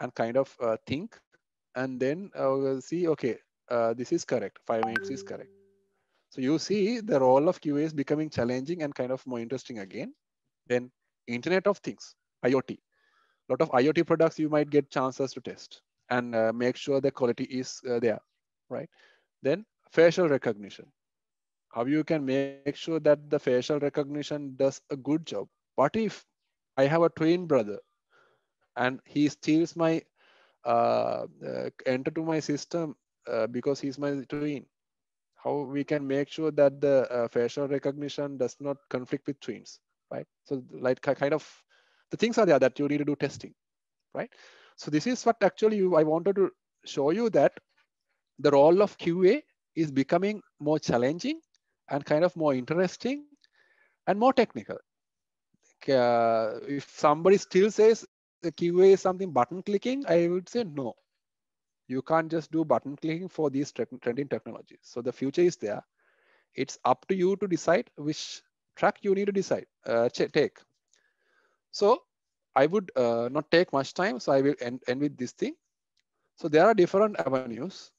and kind of uh, think and then uh, see okay uh, this is correct 5 minutes is correct so you see the role of QA is becoming challenging and kind of more interesting again. Then Internet of Things, IoT. A lot of IoT products you might get chances to test and uh, make sure the quality is uh, there, right? Then facial recognition. How you can make sure that the facial recognition does a good job. What if I have a twin brother and he steals my uh, uh enter to my system uh, because he's my twin? how we can make sure that the uh, facial recognition does not conflict with twins, right? So like kind of the things are there that you need to do testing, right? So this is what actually you, I wanted to show you that the role of QA is becoming more challenging and kind of more interesting and more technical. Uh, if somebody still says the QA is something button clicking, I would say no, you can't just do button clicking for these trending technologies. So the future is there. It's up to you to decide which track you need to decide, uh, take. So I would uh, not take much time. So I will end, end with this thing. So there are different avenues.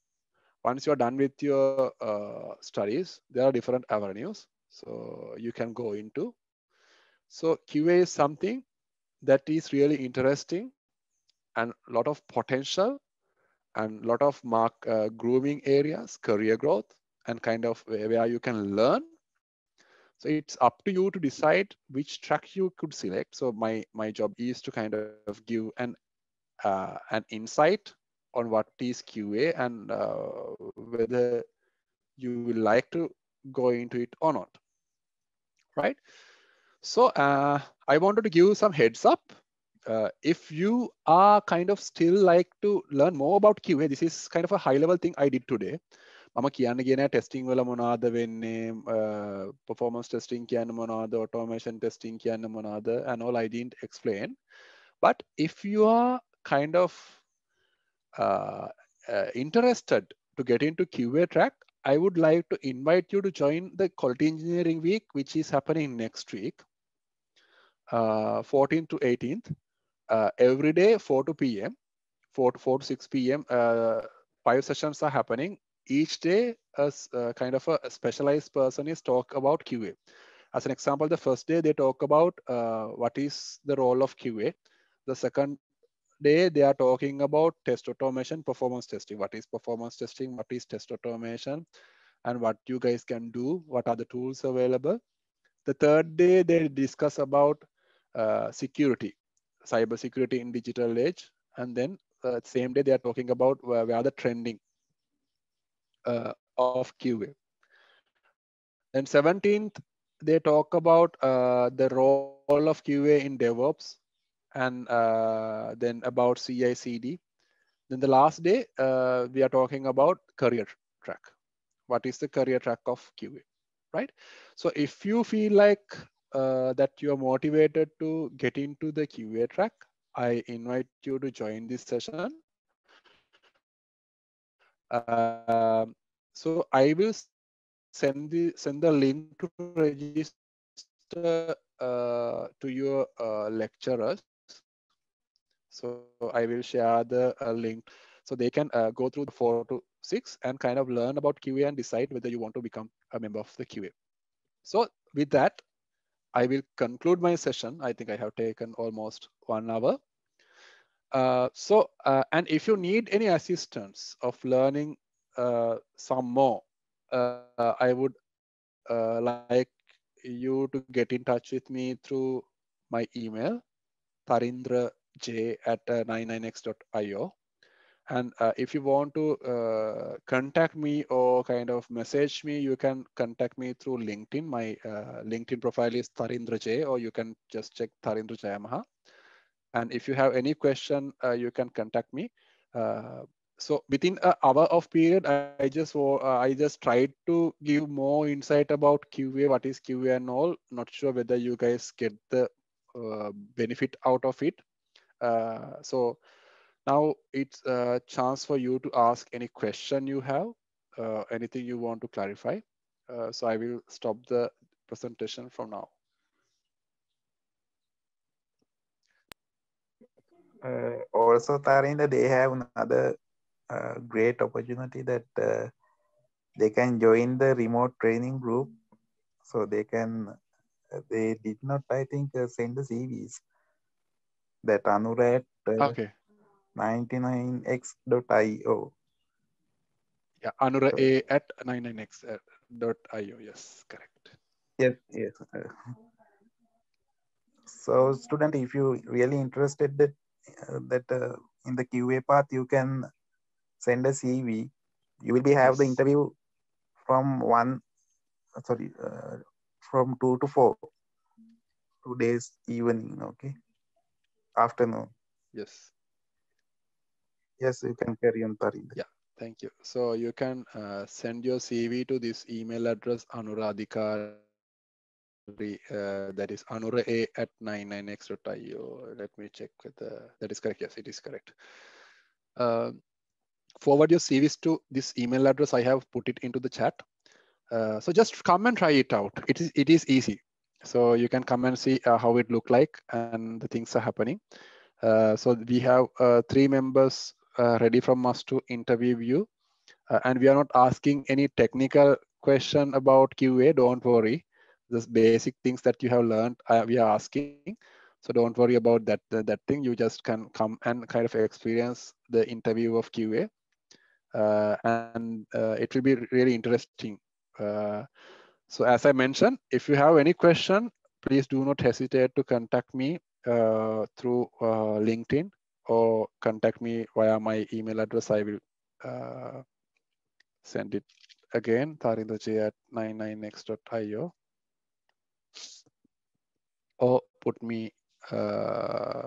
Once you're done with your uh, studies, there are different avenues. So you can go into. So QA is something that is really interesting and a lot of potential and a lot of mark uh, grooming areas, career growth, and kind of where you can learn. So it's up to you to decide which track you could select. So my my job is to kind of give an uh, an insight on what is QA and uh, whether you will like to go into it or not, right? So uh, I wanted to give some heads up uh, if you are kind of still like to learn more about QA, this is kind of a high level thing I did today. මම කියන්න කියන testing වල මොනාද වෙන්නේ පොෆෝමස් uh, testing කියන්න මොනාද automation testing කියන්න මොනාද and all I didn't explain. But if you are kind of uh, uh, interested to get into QA track, I would like to invite you to join the Quality Engineering Week, which is happening next week, uh, 14th to 18th uh, every day 4 to p.m. 4 to 4 to 6 p.m. Uh, five sessions are happening. Each day, a, uh, kind of a specialized person is talk about QA. As an example, the first day they talk about uh, what is the role of QA. The second day they are talking about test automation, performance testing. What is performance testing? What is test automation? And what you guys can do? What are the tools available? The third day they discuss about uh, security cybersecurity in digital age. And then uh, same day, they are talking about where, where the trending uh, of QA. Then 17th, they talk about uh, the role of QA in DevOps and uh, then about CI CD. Then the last day, uh, we are talking about career track. What is the career track of QA, right? So if you feel like uh, that you are motivated to get into the QA track, I invite you to join this session. Uh, so I will send the send the link to register uh, to your uh, lecturers. So I will share the uh, link so they can uh, go through the four to six and kind of learn about QA and decide whether you want to become a member of the QA. So with that, I will conclude my session. I think I have taken almost one hour. Uh, so, uh, and if you need any assistance of learning uh, some more, uh, I would uh, like you to get in touch with me through my email, tarindraj at 99x.io. Uh, and uh, if you want to uh, contact me or kind of message me, you can contact me through LinkedIn. My uh, LinkedIn profile is Tarindra J, or you can just check Tarindra Jayamaha. And if you have any question, uh, you can contact me. Uh, so within an hour of period, I, just uh, I just tried to give more insight about QA, what is QA and all. Not sure whether you guys get the benefit out of it. so now it's a chance for you to ask any question you have, uh, anything you want to clarify. Uh, so I will stop the presentation from now. Uh, also, Tarinda, they have another uh, great opportunity that uh, they can join the remote training group. So they can, uh, they did not, I think, send the CVs that Anurat okay. 99x.io. Yeah, Anura A at 99x.io. Yes, correct. Yes, yes. So, student, if you really interested that uh, that uh, in the QA path, you can send a CV. You will be have yes. the interview from one, uh, sorry, uh, from two to four, two days evening. Okay, afternoon. Yes. Yes, you can carry on, Tarinder. Yeah, thank you. So you can uh, send your CV to this email address, Anuradika. uh, that is anura at 99x.io. Let me check with the, that is correct. Yes, it is correct. Uh, forward your CVs to this email address. I have put it into the chat. Uh, so just come and try it out. It is, it is easy. So you can come and see uh, how it look like and the things are happening. Uh, so we have uh, three members uh, ready from us to interview you. Uh, and we are not asking any technical question about QA, don't worry. Just basic things that you have learned, uh, we are asking. So don't worry about that, that thing. You just can come and kind of experience the interview of QA. Uh, and uh, it will be really interesting. Uh, so as I mentioned, if you have any question, please do not hesitate to contact me through LinkedIn or contact me via my email address. I will uh, send it again, tarindraj at 99x.io. Or put me uh,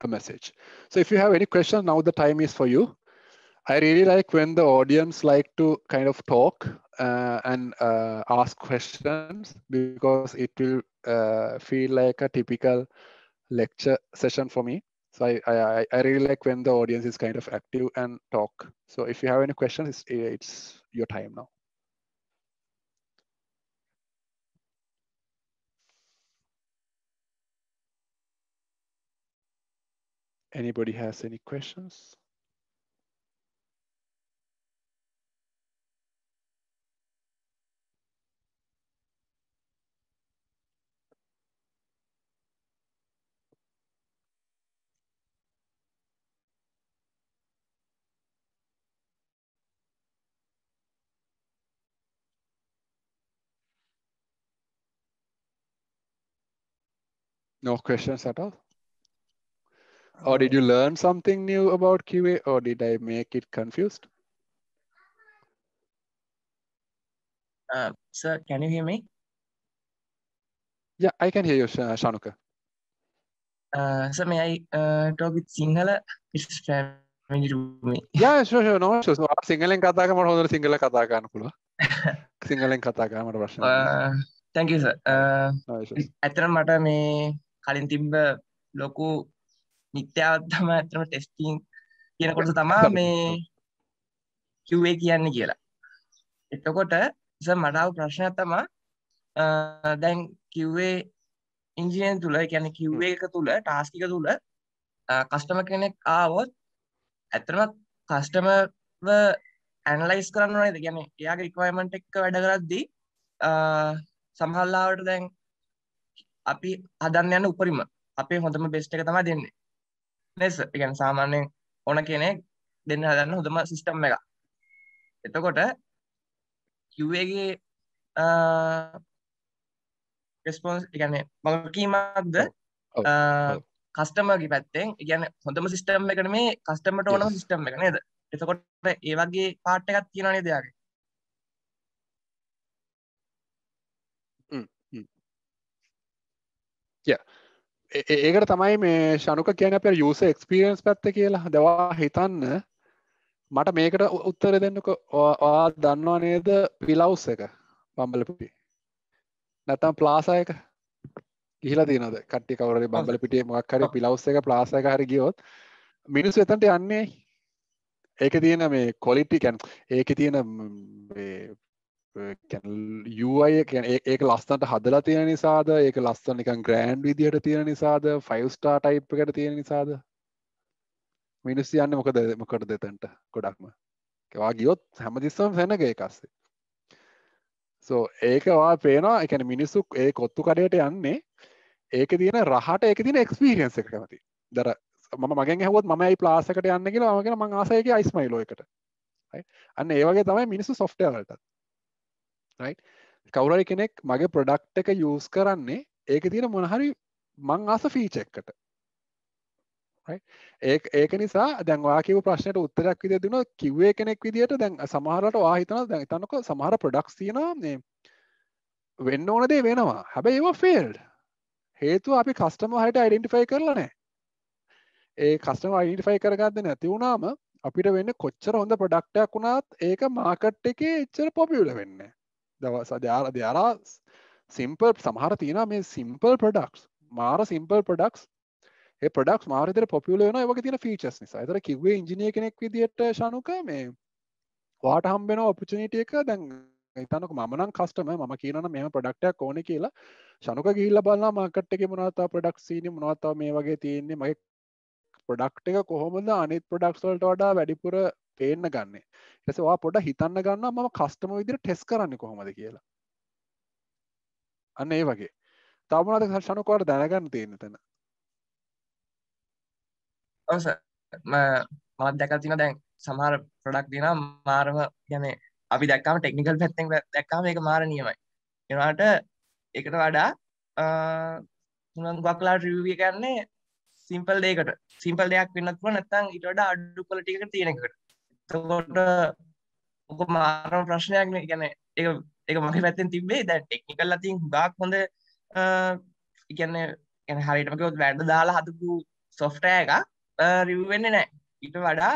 a message. So if you have any questions, now the time is for you. I really like when the audience like to kind of talk uh, and uh, ask questions because it will uh, feel like a typical lecture session for me. So I, I, I really like when the audience is kind of active and talk. So if you have any questions, it's, it's your time now. Anybody has any questions? No questions at all? Or did uh, you learn something new about QA or did I make it confused? Uh, sir, can you hear me? Yeah, I can hear you, Shanuka. Uh, so may I uh, talk with singhala It's family to me. Yeah, sure, sure. No, sure. So, සිංහලෙන් කතා කරන්න හොඳට සිංහල කතා කරන්න පුළුවන්. සිංහලෙන් කතා කරන්න මට ප්‍රශ්න uh, නැහැ. Thank you sir. Uh, ඇත්තටම මට මේ කලින් තිබ්බ ලොකු නිත්‍යාවත්තම ඇතම ටෙස්ටිං කියනකොට තමා මේ කිව්වේ කියන්න කියලා එතකොට ස මටාව ප්‍රශ්න තමා දැන් කිව්වේ ඉංජිනයන් තුළ ගැන කිව්වේ එක තුළ ටාස්ටික තුළ කස්ටම කෙනෙක් ආවොත් ඇතරම කස්ටම ඇනලයිස් කරන්න නද ගැන එයාගේ රික්වයිමට එක්ක වැඩ කරද්දී සමහල්ලාවට දැන් අපි හදන්න යන උපරිම අපේ හොඳම බෙස්ට් එක තමයි දෙන්නේ නේද ඒ කියන්නේ සාමාන්‍යයෙන් ඕන කෙනෙක් දෙන්න හදන්න හොඳම සිස්ටම් එක එතකොට QA ගේ රෙස්පොන්ස් ඒ කියන්නේ වගකීමක්ද කස්ටමර්ගේ පැත්තෙන් ඒ කියන්නේ හොඳම සිස්ටම් එක නෙමේ කස්ටමර්ට ඕනම සිස්ටම් එක නේද එතකොට ඒ වගේ පාට් එකක් තියෙනවා නේද යාගේ කිය ඒකට තමයි මේ ශනුක කියන අප යුස එක්ස්පිරියන්ස් පැත්ත කියලා දවා හිතන්න මට මේකට උත්තර දෙන්නක වා දන්නවා නේද පිලවස් එක බම්බලපි නැතම් ප්ලාසායක ඉහලා තිනද කට්ටි කවර බම්බල පිටේ මක්කර පිලවස් එක ප්ලාසක හර ගියොත් මිනිස් වෙතන්ට යන්නේ ඒක තියෙන මේ කොලිටිකැන් ඒක තියෙන යයි ඒක ලස්සන්ට හදලා තියෙන නිසාද ඒක ලස්සන නිකන් ග්‍රෑන්ඩ් විදිහට තියෙන නිසාද ෆයිස්ටා ටයිප් එකට තියෙන නිසාද මිනිස් යන්න මොකද මොකට දෙතන්ට ගොඩක්ම වා ගියොත් හැමදිස්සම් සැනග එකස්සේ සෝ ඒකවා පේනවා එකන මිනිස්සු ඒ කොත්තු කඩයට යන්නේ ඒක තියෙන රහට ඒක තින එක්ස්පීරියන්ස එක කැමති දර ම මගෙන් හවත් මයි ප්ලාසකට යන්න කියලා මගෙන මං ආසයක අයිස්මයිලෝ එකට අන්න ඒවගේ තමයි මිනිස්සු සොෆ්ටවලටත් රයි් කවුර කෙනෙක් මගේ ප්‍රඩක්් එක යස් කරන්නේ ඒක තියෙන මොනහරි මං අස ෆීචෙක්කට ඒ ඒක නිසා දැන්වාකිව ප්‍රශ්නයට උත්තරයක් විද දුන කිවේ කෙනෙක් විදිට දැන් සමහරට වාහිතන දැන් තනක සමහර ප්‍රඩක්ස් තියනන්නේ වෙන්න ඕන දේ වෙනවා හැබැ ඒවා ෆෙල්ඩ් හේතු අපි කස්ටම හට අයිඩෙන්ටිෆයි කරලනෑ ඒ කස්ටම අයිඩිෆයි කරගත්ද නැතිවුණාම අපිට වෙන්න කොච්චර හොඳ ප්‍රඩක්ටයක් වුණාත් ඒක මාකට් එක එච්චර පොපියුල වෙන්නේ there are uh, simple සමහර තියෙන මේ simple products මාර simple products ඒ products මාරිතර popular වෙනවා ඒ වගේ තියෙන features නිසා. ඒතර කිව්වේ engineer කෙනෙක් විදියට ශනුක මේ වාට හම්බ වෙන opportunity එක දැන් හිතන්නක මම නම් customer මම කියනවා මෙහෙම product එකක් ඕනේ කියලා ශනුක ගිහිල්ලා බලනවා market එකේ මොනවද තව products තියෙන්නේ මොනවද තව මේ වගේ තියෙන්නේ මගේ product එක කොහොමද අනිත් products වලට වඩා වැඩිපුර පේන්න ගන්න එසවා පොඩ හිතන්න ගන්න මම කස්ටම විදිර ටෙස් කරන්න කොහොමද කියලා අන්න ඒ වගේ තමුණද ශනකොට දැනගන්න තියෙන තැන ඔස මත් දැකල් තින දැන් සමහර ප්‍රඩක් දින මාරම ගැන අපි දැක්කම ටෙක්නිකල් පැත්තෙන් දැක්කාම එක මාර නියමයි එවාට එකට වඩා ගක්ලා රිවිය කරන්නේ සිම්පල් දේකට සිම්පල් දෙයක් වෙන්නත්ව නැත්තං ඉටට අඩු කොලටික තියෙනකට තකොට ඔක මාරම ප්‍රශ්නයක්න ගැන ඒ එක මගේ පැත්තෙන් තිබේ දැ ටෙක්නිකල් ලතින් ගක් හොඳ ඉගැන්න ගැන හරිටමකොත් වැඩ දාලා හතුපු සොෆ්ටය එක රිවවෙන්න නෑ ඉට වඩා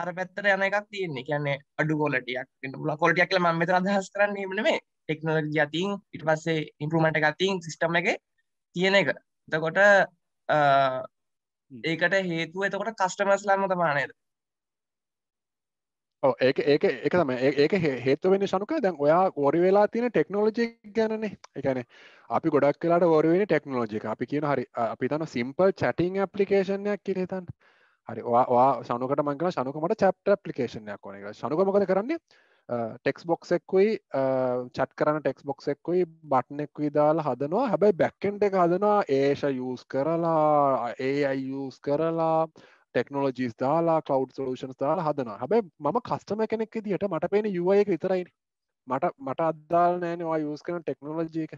අර පැත්තර යන එකක් තියන්නේ කියන්නේ අඩු කොලටියක් ල කොලටියක්ල ම මෙතර අදහස් කරන්න ීමනේ ටෙක්නෝලජ අතින් ඉට පස්සේ ඉන්පරමට එකතින් සිිස්ටම් එක තියෙන එක තකොට ඒකට හේතුව එතකොට කස්ටමස් ලම තමානයද ඒක ඒක එක තම ඒක හේතුවෙන සනුක දැන් ඔයා ඕරි වෙලා තියෙන ටෙක්නෝලජි ගැනන එකන අපි ගොඩක් කලාට ඕරුවෙන ටෙක්නෝජික අපි කියන හරි අපි තන සිම්පල් චැටිං ඇපලිකේෂණයක් කිරේතන් හරි වා සනුකට මංගල සනුකමට චප්ට ඇපලිකේෂණයක් ඕන එක සනුකමකද කරන්නේ ටෙක්ස් බොක්ස් එක්වයි චට් කරන ටෙක්ස් බොක්ස් එක්වයි බට්නෙක්වී දාලා හදනවා හැබැයි බැක්කෙන්ට එක හදනවා ඒෂ යස් කරලා ඒ අයිස් කරලා ටෙක්නෝලජිස් දාලා කව් සලූෂන්ස් දාලා හදන හැබැයි මම කස්ටම කෙනෙක් දිට මට පේන යුවයක විතරයි මට මට අදදාල් නෑනවා යස් කන ටෙක්නෝලජයක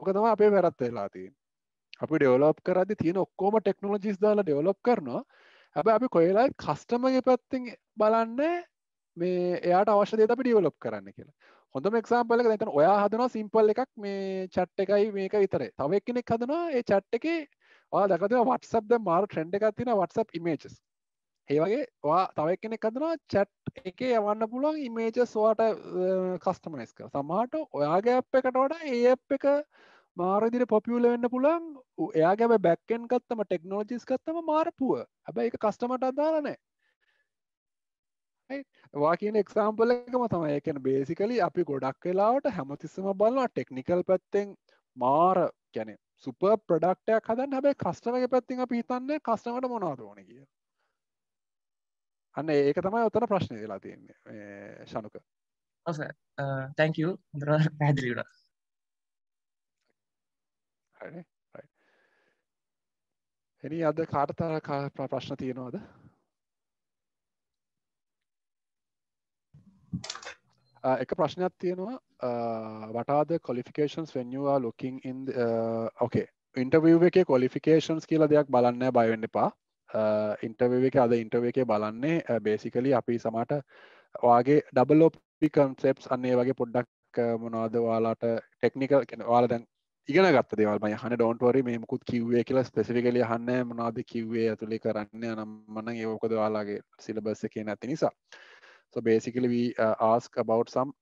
ඕක තම අපේ වැරත් වෙලාති අපි ඩෙවලප් කරදි තියෙන ඔක්කෝම ටෙක්නෝලජිස් දාලා ඩෙවලොප් කරනවා හැබ අපි කොයලා කස්ටමගේ පැත්තිෙන් බලන්න මේ එයාට අවශ්‍යදය අපි ඩියවලොප් කරන්න කියලා හොඳම එක්සාම්පල එක දැතන ඔයා හදනවා සිම්පල් එකක් මේ චට්ට එකයි මේක විතරේ තවක් කෙනෙක් හදනවා ඒ චට්ට එකේ වා දකද වටසප් ද මාර ට්‍රෙන්ඩ් එකක් තින වටසප් ඉමේජස් ඒවගේ වා තවයි කෙනෙක් අදනා චැට් එක යවන්න පුළුවන් ඉමේජස්වාට කස්ටමනස්ක සමහට ඔයාගේ අප් එකට වඩා ඒ අප් එක මාරදිර පොපියුල වෙන්න පුළන් එයාගැබ බැක්කෙන් කත්තම ටෙක්නෝජිස් කත්තම මාරපුුව හැබ එක කස්ටමට අදාලනෑ වා කියන එක්සාම්පල එකම තම එකන බේසිකලි අපි ගොඩක් වෙලාවට හැමතිස්සම බලලා ටෙක්නිකල් පැත්තෙන් මාර ගැනේ සුප ප්‍රඩක්ටයක් හදන් හැබැ කස්ටමගේ පැත්තිං පිහිතන්නේ කස්ටමට මොනාදෝන කිය අන්න ඒක තමයි ඔතන ප්‍රශ්නය වෙලා තියන්නේ ශනුක තැක හොඳර පැදිලිට හරි එනි අද කාටතර ප්‍රශ්න තියෙනවාද Thank you. එක ප්‍රශ්නයක් තියෙනවා වටාද කොලිෆිකේන්ස් වෙන්වා ලොකින් ඉන් ඕකේ ඉන්ටවව් එක කොලිෆිකේන්ස් කියලා දෙයක් බලන්න බයවෙන්න එපා ඉන්ටවව එක අද ඉන්ටව එක බලන්නේ බේසිකලි අපි සමට වගේ ඩබලෝපි කන්සෙප්ස් අන්නේ වගේ පොඩ්ඩක් මොනවාද වාලාට ටෙක්නිකල් කෙන වාල දැන් ඉගෙන ගත්ත දේවල් යහන ඩොන්ටවර මේමකුත් කිව්වේ කියලා ස්පෙසිිකලිය හන්න මොනාද කිව්වේ ඇතුළි කරන්න නම්මන ඒෝකද වාලාගේ සිලබස්ස කිය නැති නිසා So basically we uh, ask about some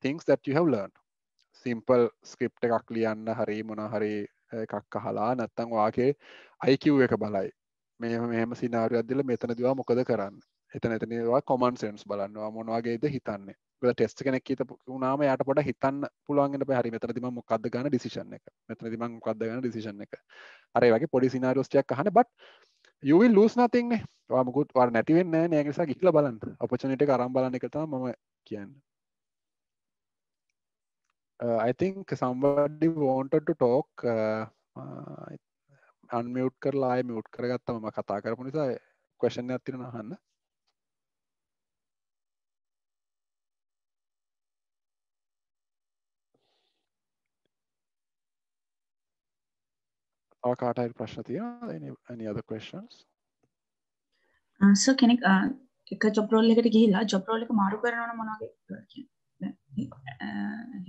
things that you have learned. Simple script එකක් ලියන්න හරි මොනහරි uh, එකක් අහලා නැත්තං වාගේ අයිකිව් එක බලයි මෙම මෙහම සිනාරයක්දදිල මෙතන දවා මොකද කරන්න එතන එතනවා කොමන් සෙන්ස් බලන්නවා මොනවාගේද හිතන්නේ ල ටෙස් කෙනෙක් ත නාම යට පොට හිතන්න පුළුවන්ගෙන පහරි මෙතරදිම මොක්ද ගන ඩිසිෂන් එක මෙතනදිම මොක්ද ගන ඩිසිෂන් එක අරේ වගේ පොඩි සිනාරෝස්ටයක් අහන බට යුවිල් ලූස් නතින්නේ මුකුත් වර නැතිවෙන්න නෑනිසා ගිහිල බලන්න අපචනට කරම් බලන්න එකතා මම කියන්න අයිතිංක සම්බඩි වෝන්ට ටෝක් අන්මියුට් කරලා අය මියුට් කරගත්තම කතා කරපු නිසා කවෂණ ඇතිරෙන හන්න තව කාටයි ප්‍රශ්න තිය ඇනි අද questions ස uh, කෙනෙක් uh, එක ජොබ්රෝල් එකට ගිහිලා ජොබ්රෝල් එක මාරු කරනවන මොනගේ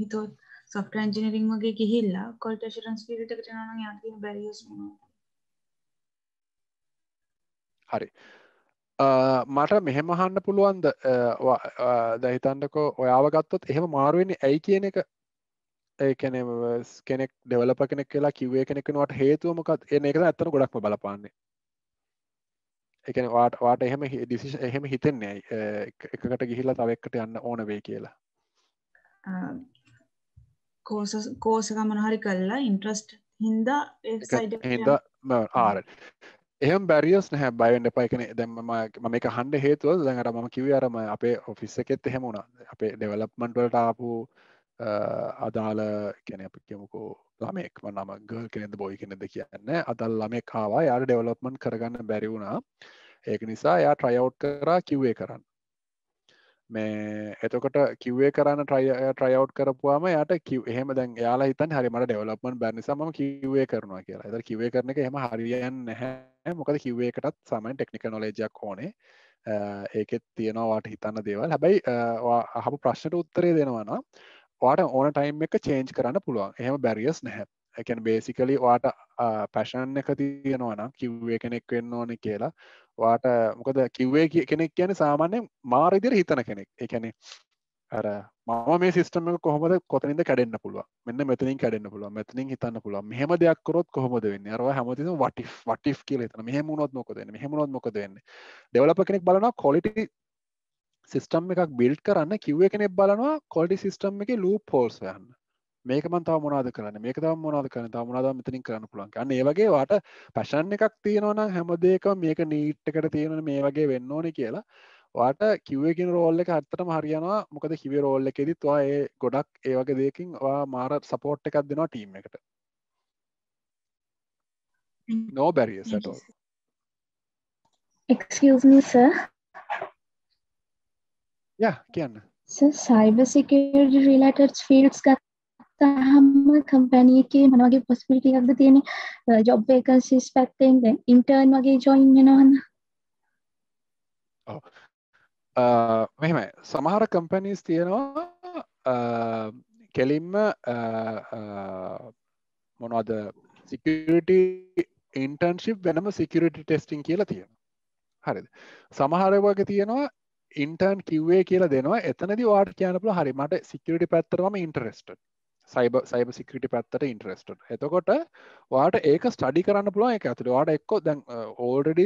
හිතොත් සොෆ්ට ඉන්ජිනරිං වගේ ගිහිල්ලා කොල්ට ශරන්ස් පිරිට එකට නන යාතින බැරිියස් හරි uh, මට මෙහෙම හන්න පුළුවන්ද දැහිතන්නකෝ ඔයාව ගත්තොත් එහෙම මාරුවෙන්නේ ඇයි කියන එක ඒකන කෙනෙක් ඩෙවලප කෙනෙක් කියලා කිවේ කෙනෙක් නොට හේතුවමකත් එන එක ඇත්තන ගොඩක්ම බලපාන්නේ එකන වාට වාට එහෙම ඩිසි එහෙම හිතෙන්නේ එකකට ගිහිල්ලා තවක්කට යන්න ඕන වේ කියලා කෝස කෝසකමන හරි කල්ලා ඉන්ට්‍රස්ට් හින්දා හිද ආර එහම බැරිියස් නැහ බයිවන්ඩ පයිකන දැම ම එක හන්ඩ හේතුව දැඟට ම කිව අරම අපේ ඔෆිස්ස එකෙත් එහෙමුණ අපේ ඩෙවලප්මන්ට්වලට ආපු අදාළ කැන අපිගමුකෝ ළමෙක්ම නම ගල් කෙනෙද බොයි කෙනෙද කියන්න අදල් ළමෙ කාවා යාර ඩෙවලොප්මන් කරගන්න බැරිවුණා ඒක නිසා යා ට්‍රයවට් කරා කිව්වේ කරන්න මේ එතකොට කිව්වේ කරන්න ට්‍රයවට් කරපුවාම යට කිව එහෙම දැන් යාලා හිතන් හරිමට ඩෙවලප්මන් බැනිසම කිව්වේ කරනවා කියලා එත කිවේ කරන එක එහම හරියන්න නැහැ මොකද කිව්වේකටත් සමයි ටෙක්නික නොලෙජක් ඕනේ ඒකෙත් තියෙනවාට හිතන්න දේවල් හැබැයි අහපු ප්‍රශ්නට උත්තරේ දෙනවාන වාට ඕන ටයිම් එක චේන්ජ් කරන්න පුළුවන් එහෙම බැරිියස් නැහැ එකැන් බේසිකලි වාට පැෂන් එක තියෙනවනම් කිව්වේ කෙනෙක් වෙන්න ඕන කියලා වාට මොකද කිව්වේ කෙනෙක් කියන සාමාන්‍ය මාරිදිර හිතන කෙනෙක් එකැනෙ අර මම මේ සිස්ටම කොහොමද කොතනින්ද කැඩෙන්න්න පුළුව මෙන්න මෙතනින් කැඩෙන්න්න පුළුව මෙතනින් හිතන්න පුළුව මෙහම දෙයක් කරොත් කොහොමද වෙන්න අරව හැමති වටි වටි කියල තන මෙහමුණොත් මොකද මෙහමුණොත් මොකද වෙන්න දෙවලප කෙනෙක් බලන කොලිටි සිස්ටම් එකක් බිල්් කරන්න කිව්ව කෙනෙක් බලනවා කොඩි සිස්ටම් එක ලූ පෝල්ස් යන්න මේකම තාව මොනාද කරන්න මේක තම මොනාද කරන තා මොනාද මෙතනින් කරන්න පුළන්ගන්න ඒවගේ වාට පැශන් එකක් තියෙනවන හැමදේක මේක නීට්ටකට තියෙන මේ වගේ වෙන්න ඕන කියලා වාට කිවකින් රෝල්ල එක අත්තටම හරියනවා මොකද හිව රෝල්ල එකෙදි තුවා ඒ ගොඩක් ඒවගේ දෙකින් මාර සපෝට් එකක් දෙනවා ටීම් එකට නෝ බැරිය සට Excuse me, sir. ය කියන්න සයිබ සිකට රිලටඩ් ෆිල්ස් ගත්තාහම කම්පැනියකේ මනවගේ පොස්පිටියක්ද තියෙන ජොබ් එකසිස් පැත්තෙන් දැ ඉන්ටර්න් වගේ ජොයින්ගෙනවන්න oh. uh, මෙහෙම සමහර කම්පැනිස් තියෙනවා uh, කෙලින්ම මොනවාද සිකට ඉන්ටර්න්ශිප් වෙනම සිකට ටෙස්ටිං කියලා තියෙන හරිද සමහර වගේ තියෙනවා ඉන්ටර්න් කිව්වේ කියලා දෙනවා එතනදි වාට කියනපුල හරි මට සිකරටි පැත්තරම ඉන්ටරෙස්ට සයිබ සයිබ සිකටි පැත්තට ඉන්ටරෙස්ට එතකොට වාට ඒක ස්ටඩි කරන්න පුළුවන් එක ඇතුළ වාට එක්කෝ දැන් ඕඩඩි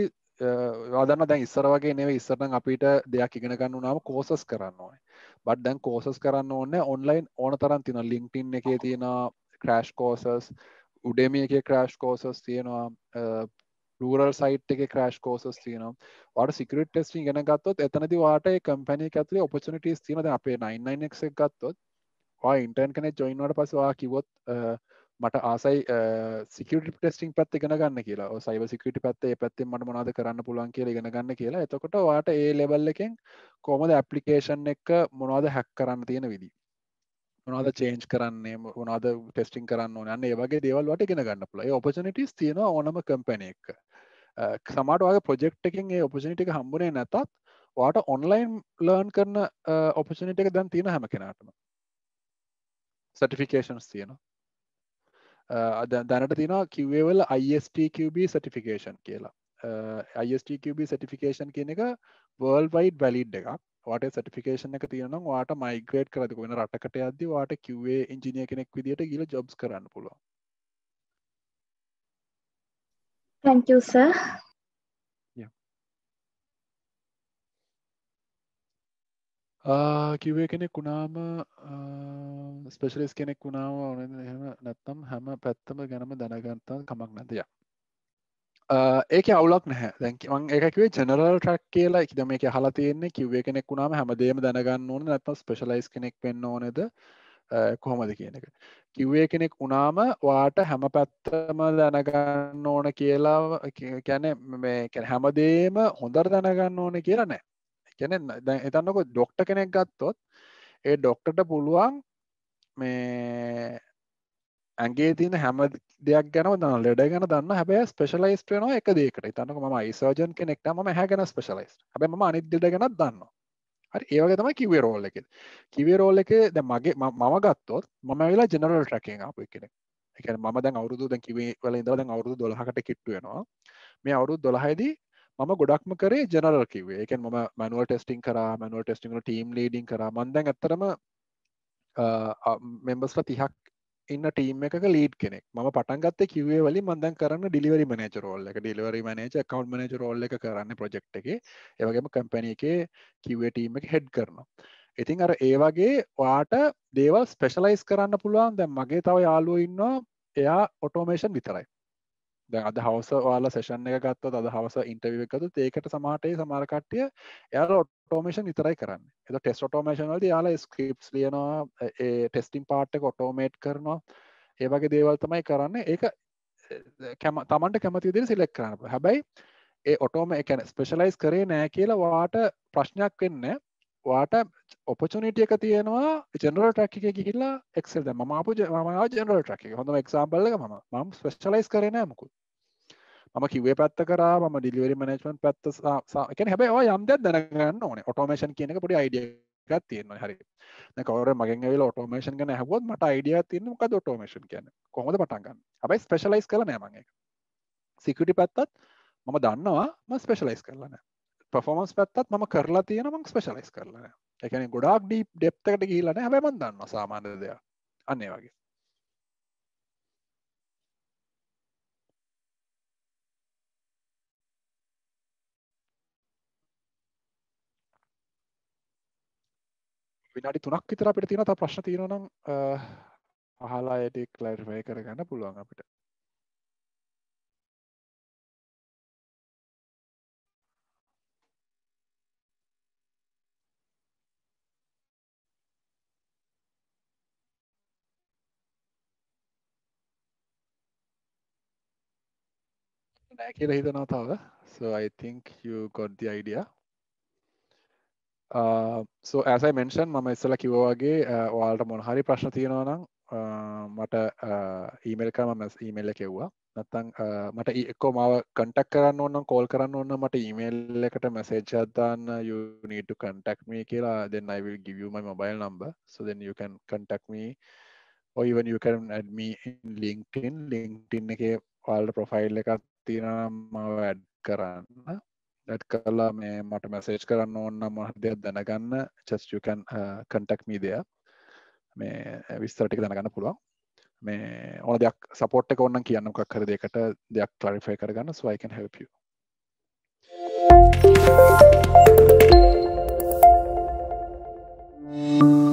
වාදන්න දැන් ඉස්සර වගේ නෙව ඉස්සරන අපිට දෙයක් ඉගෙන ගන්න නාම කෝසස් කරන්න ඕනේ බට දැන් කෝසස් කරන්න ඕන්න ඔන්ලයින් ඕන තරන් තින ලිින්ක්ටින් එකේ තියෙන ක්‍රෑෂ් කෝසස් උඩේමිය එක ක්‍රෑෂ් කෝසස් තියෙනවා රල් සයිට් එක ක්‍රශ් කෝසස් තියනම් වට සිකට ටෙස් ගෙන ගත්තොත් එතනති වාට කම්පැනි ඇතුලේ ඔපචනටස් තිනද අපේ 9ක් ගත්තොත් ඉන්ටන් කනෙ ජොයින්වට පසවා කිවොත් මට ආසයි සිකට ටෙස්ටිං පත් ගෙන ගන්න කියලා සයි සිකට පත්තේ පැත්තේ මට මොනාද කරන්න පුළුවන් කිය ගෙන ගන්න කියලා එතකොට වාට ඒ ලෙබල් එකෙන් කොමද ඇපලිකේෂන් එක මොනවාද හැක් කරන්න තියෙන විදිී මොනද චේන්ජ් කරන්නේ මොනද ටෙස්ටිං කරන්න යන්න ඒවගේ දේවල් වට ගෙන ගන්න පුල ඔපනටස් තියෙන ඕනම කම්පැනෙක් සමාටවාගේ ප්‍රොජෙක්් එකින් ඒ ඔපසිනිටික හම්බුණේ නැතත් වාට ඔන්ලයින් ලර්න් කරන ඔපසිනිට එක දැන් තියෙන හැම කෙනාටම සටිෆිකේෂන්ස් තියෙනවා දැනට තින කිවේවල ISTQB සටිෆිකේෂන් කියලා ISTQB සටිෆිකේෂන් කියන එක වර්ල් වයිඩ් වැලිඩ් එකක් වාට සටිකේෂන එක තියන වාට මයිග්‍රේට් කරදක වෙන රටකට අද වාට කිවේ ඉංජිනිය කෙනෙක් විදිට ගිල ජොබ්ස් කරන්න පුළුව Thank you, sir. Uh, කිව්ව කෙනෙක් වුණාම ස්පෙශලස් uh, කෙනෙක් වුණාව ඕන එහෙම නැත්තම් හැම පැත්තම ගැනම දැනගන්තන් කමක් නැතිය uh, ඒක අවුලක් නැහැ දැන්කිවන් එකකිවේ ජනරල් ටක් කියලා එකද මේ හලා තියන්නේ කිව්ව කෙනෙක් වුණාම හැමදේම දැනගන්න ඕන නැත්තම් ස්පෙශලයිස් කෙනෙක් වෙන්න ඕනෙද කොහොමද කියන එක කිව්වේ කෙනෙක් උනාම වාට හැම පැත්තම දැනගන්න ඕන කියලා කැන මේැන හැමදේම හොඳර දැනගන්න ඕන කියලා නෑ කැන එතන්නකො ඩොක්ට කෙනෙක් ගත්තොත් ඒ ඩොක්ටට පුළුවන් මේ ඇගේ තින හැම දෙයක් ගැන දන්න ලෙඩ ගැන දන්න හැබැ ස්පෙශලයිස්ට වෙන එක දේකට තන්නක ම යිසෝජන් කෙනෙක්ට ම හැ ගැන ස්පෙශලයිස් හැබ ම අනිදට ගැන දන්නවා හරි ඒවගේ තමයි කිව රෝල් එක කිව රෝල් එක ද මගේ මම ගත්තොත් මම වෙලා ජනරල් ට්‍රකෙන් අපපු කෙනෙ එක ම දැන් අවුරුදු දැන් කිවල ඉඳල අවුරුදු දොලහට කිට්ටුවෙනවා මේ අවුරුදු දොලහයිදී මම ගොඩක්ම කරේ ජනරල් කිවේ එක ම මනුවල් ටෙස්ටිං කර මනුවල් ටෙස්ටිං ටීම් ලඩින් කර මන්දැන් ඇතරම මෙම්බස්ල තිහක් ඉන්න ටීම් එක ලීඩ් කෙනෙක් ම පටන්ගත්ත කිවේ වලි මන්දන් කරන්න ඩිලිවරි මනේජරෝල්ල එක ඩිලිවරි මනේජ කවන්් මනජරෝල්ල එක කරන්න ප්‍රජෙක්් එක ඒවගේම කම්පැනිය එක කිවේ ටීම එක හෙඩ් කරනවා ඉතින් අර ඒ වගේ වාට දේවල් ස්පෙෂලයිස් කරන්න පුළුවන් දැ මගේ තව යාලුව ඉන්නවා එයා ඔටෝමේෂන් විතරයි දැ අද හවස යාල සේෂන් එක ගත්තොත් අද හවස ඉන්ටවිව එකතු ඒකට සමහටේ සමාරකට්ටිය යාල ඔටෝමේෂන් ඉතරයි කරන්න එත ටෙස් ටෝමේෂන්වලද යාල ස්ක්‍රප්ස් ලියනවා ටෙස්ටිම් පාට්ක ඔටෝමේට් කරනවා ඒවගේ දේවල් තමයි කරන්න ඒක කැම තමන්ට කැමති දිරි සිලෙක් කරන්න හැබැයි ඒ ඔටෝම එකන ස්පෙෂලයිස් කරේ නෑ කියලා වාට ප්‍රශ්නයක් වෙන්න වාට ඔපචනිට එක තියෙනවා ජනරල් ටක් එක ගිහිල්ලා එක්සල් ද ම අපපු මා ජනරල් ටක් එක හොඳ එක්සම්බල්ල ම ම ස්පෙස්ටලයිස් කරනයමකු ම කිවේ පැත්ත කරා ම ඩිලිවරි මනේජ්මන් පැත්ත එක හැබයි වා යම්ද දැනගන්න ඕන ඔටෝමේෂන් කියනක පොඩි අයිඩියක් තියෙනවා හරි කවර මගෙන්වෙල ඔටෝමේෂන් ගන හැවොත් මට අයිඩිය තියන්නක ොටෝමේෂන් කියන කොහොද පටන්ගන්න හැබයි ස්පෙශලයිස් කල නෑමගේ සිකට පැත්තත් මම දන්නවා ම ස්පෙශලයිස් කරලනෑ පෆෝමන්ස් පැත්තත් ම කරලා තියෙන මං ස්පේෂලයිස් කරලන එකන ගොඩක් ඩී් ඩෙප්තකට කියලන හැබැබන් දන්න සාමාන්‍ය දෙයක් අන්නේ වගේ විනාඩි තුනක් විතර අපිට තියෙන තා ප්‍රශ්න තියෙනවා නම් අහලා ඒක ක්ලැරිෆයි කරගන්න පුළුවන් අපිට නෑ කියල හිතනවා තව so I think you got the idea uh, so as I mentioned මම ඉස්සල කිවවාගේ uh, ඔයාලට මොන හරි ප්‍රශ්න තියෙනවා නම් uh, මට ඊමල් කරම ඊමල්ල කෙව්වා නැත්තං මට එක්කෝ මාව කටක් කරන්න ඔන්න කෝල් කරන්න ඔන්න මට ඊමේල් එකට මැසේජ්ජත්දාන්න යුනීට කටක්ම කියලා දෙන්න අයිවිල් ගිවියම mobile number so then you can contact me or even you can add me in LinkedIn. LinkedIn එක වාල්ට ප්‍රොෆයිල් එකත් තියෙනම වැඩ් කරන්න ඇඩ් කරලා මේ මට මැසේජ් කරන්න ඕන්න මහ දෙයක් දැනගන්න චස්කන් කන්ටක් මීදය මේ විස්තරටික දැනගන්න පුළුවන් මේ ඕන දෙයක් සපෝට් එක ඔන්න කියන්න එකක් කර දෙකට දෙයක් ක්ලරිෆය කරගන්න ස්වයිකන් හැපිය Thank you.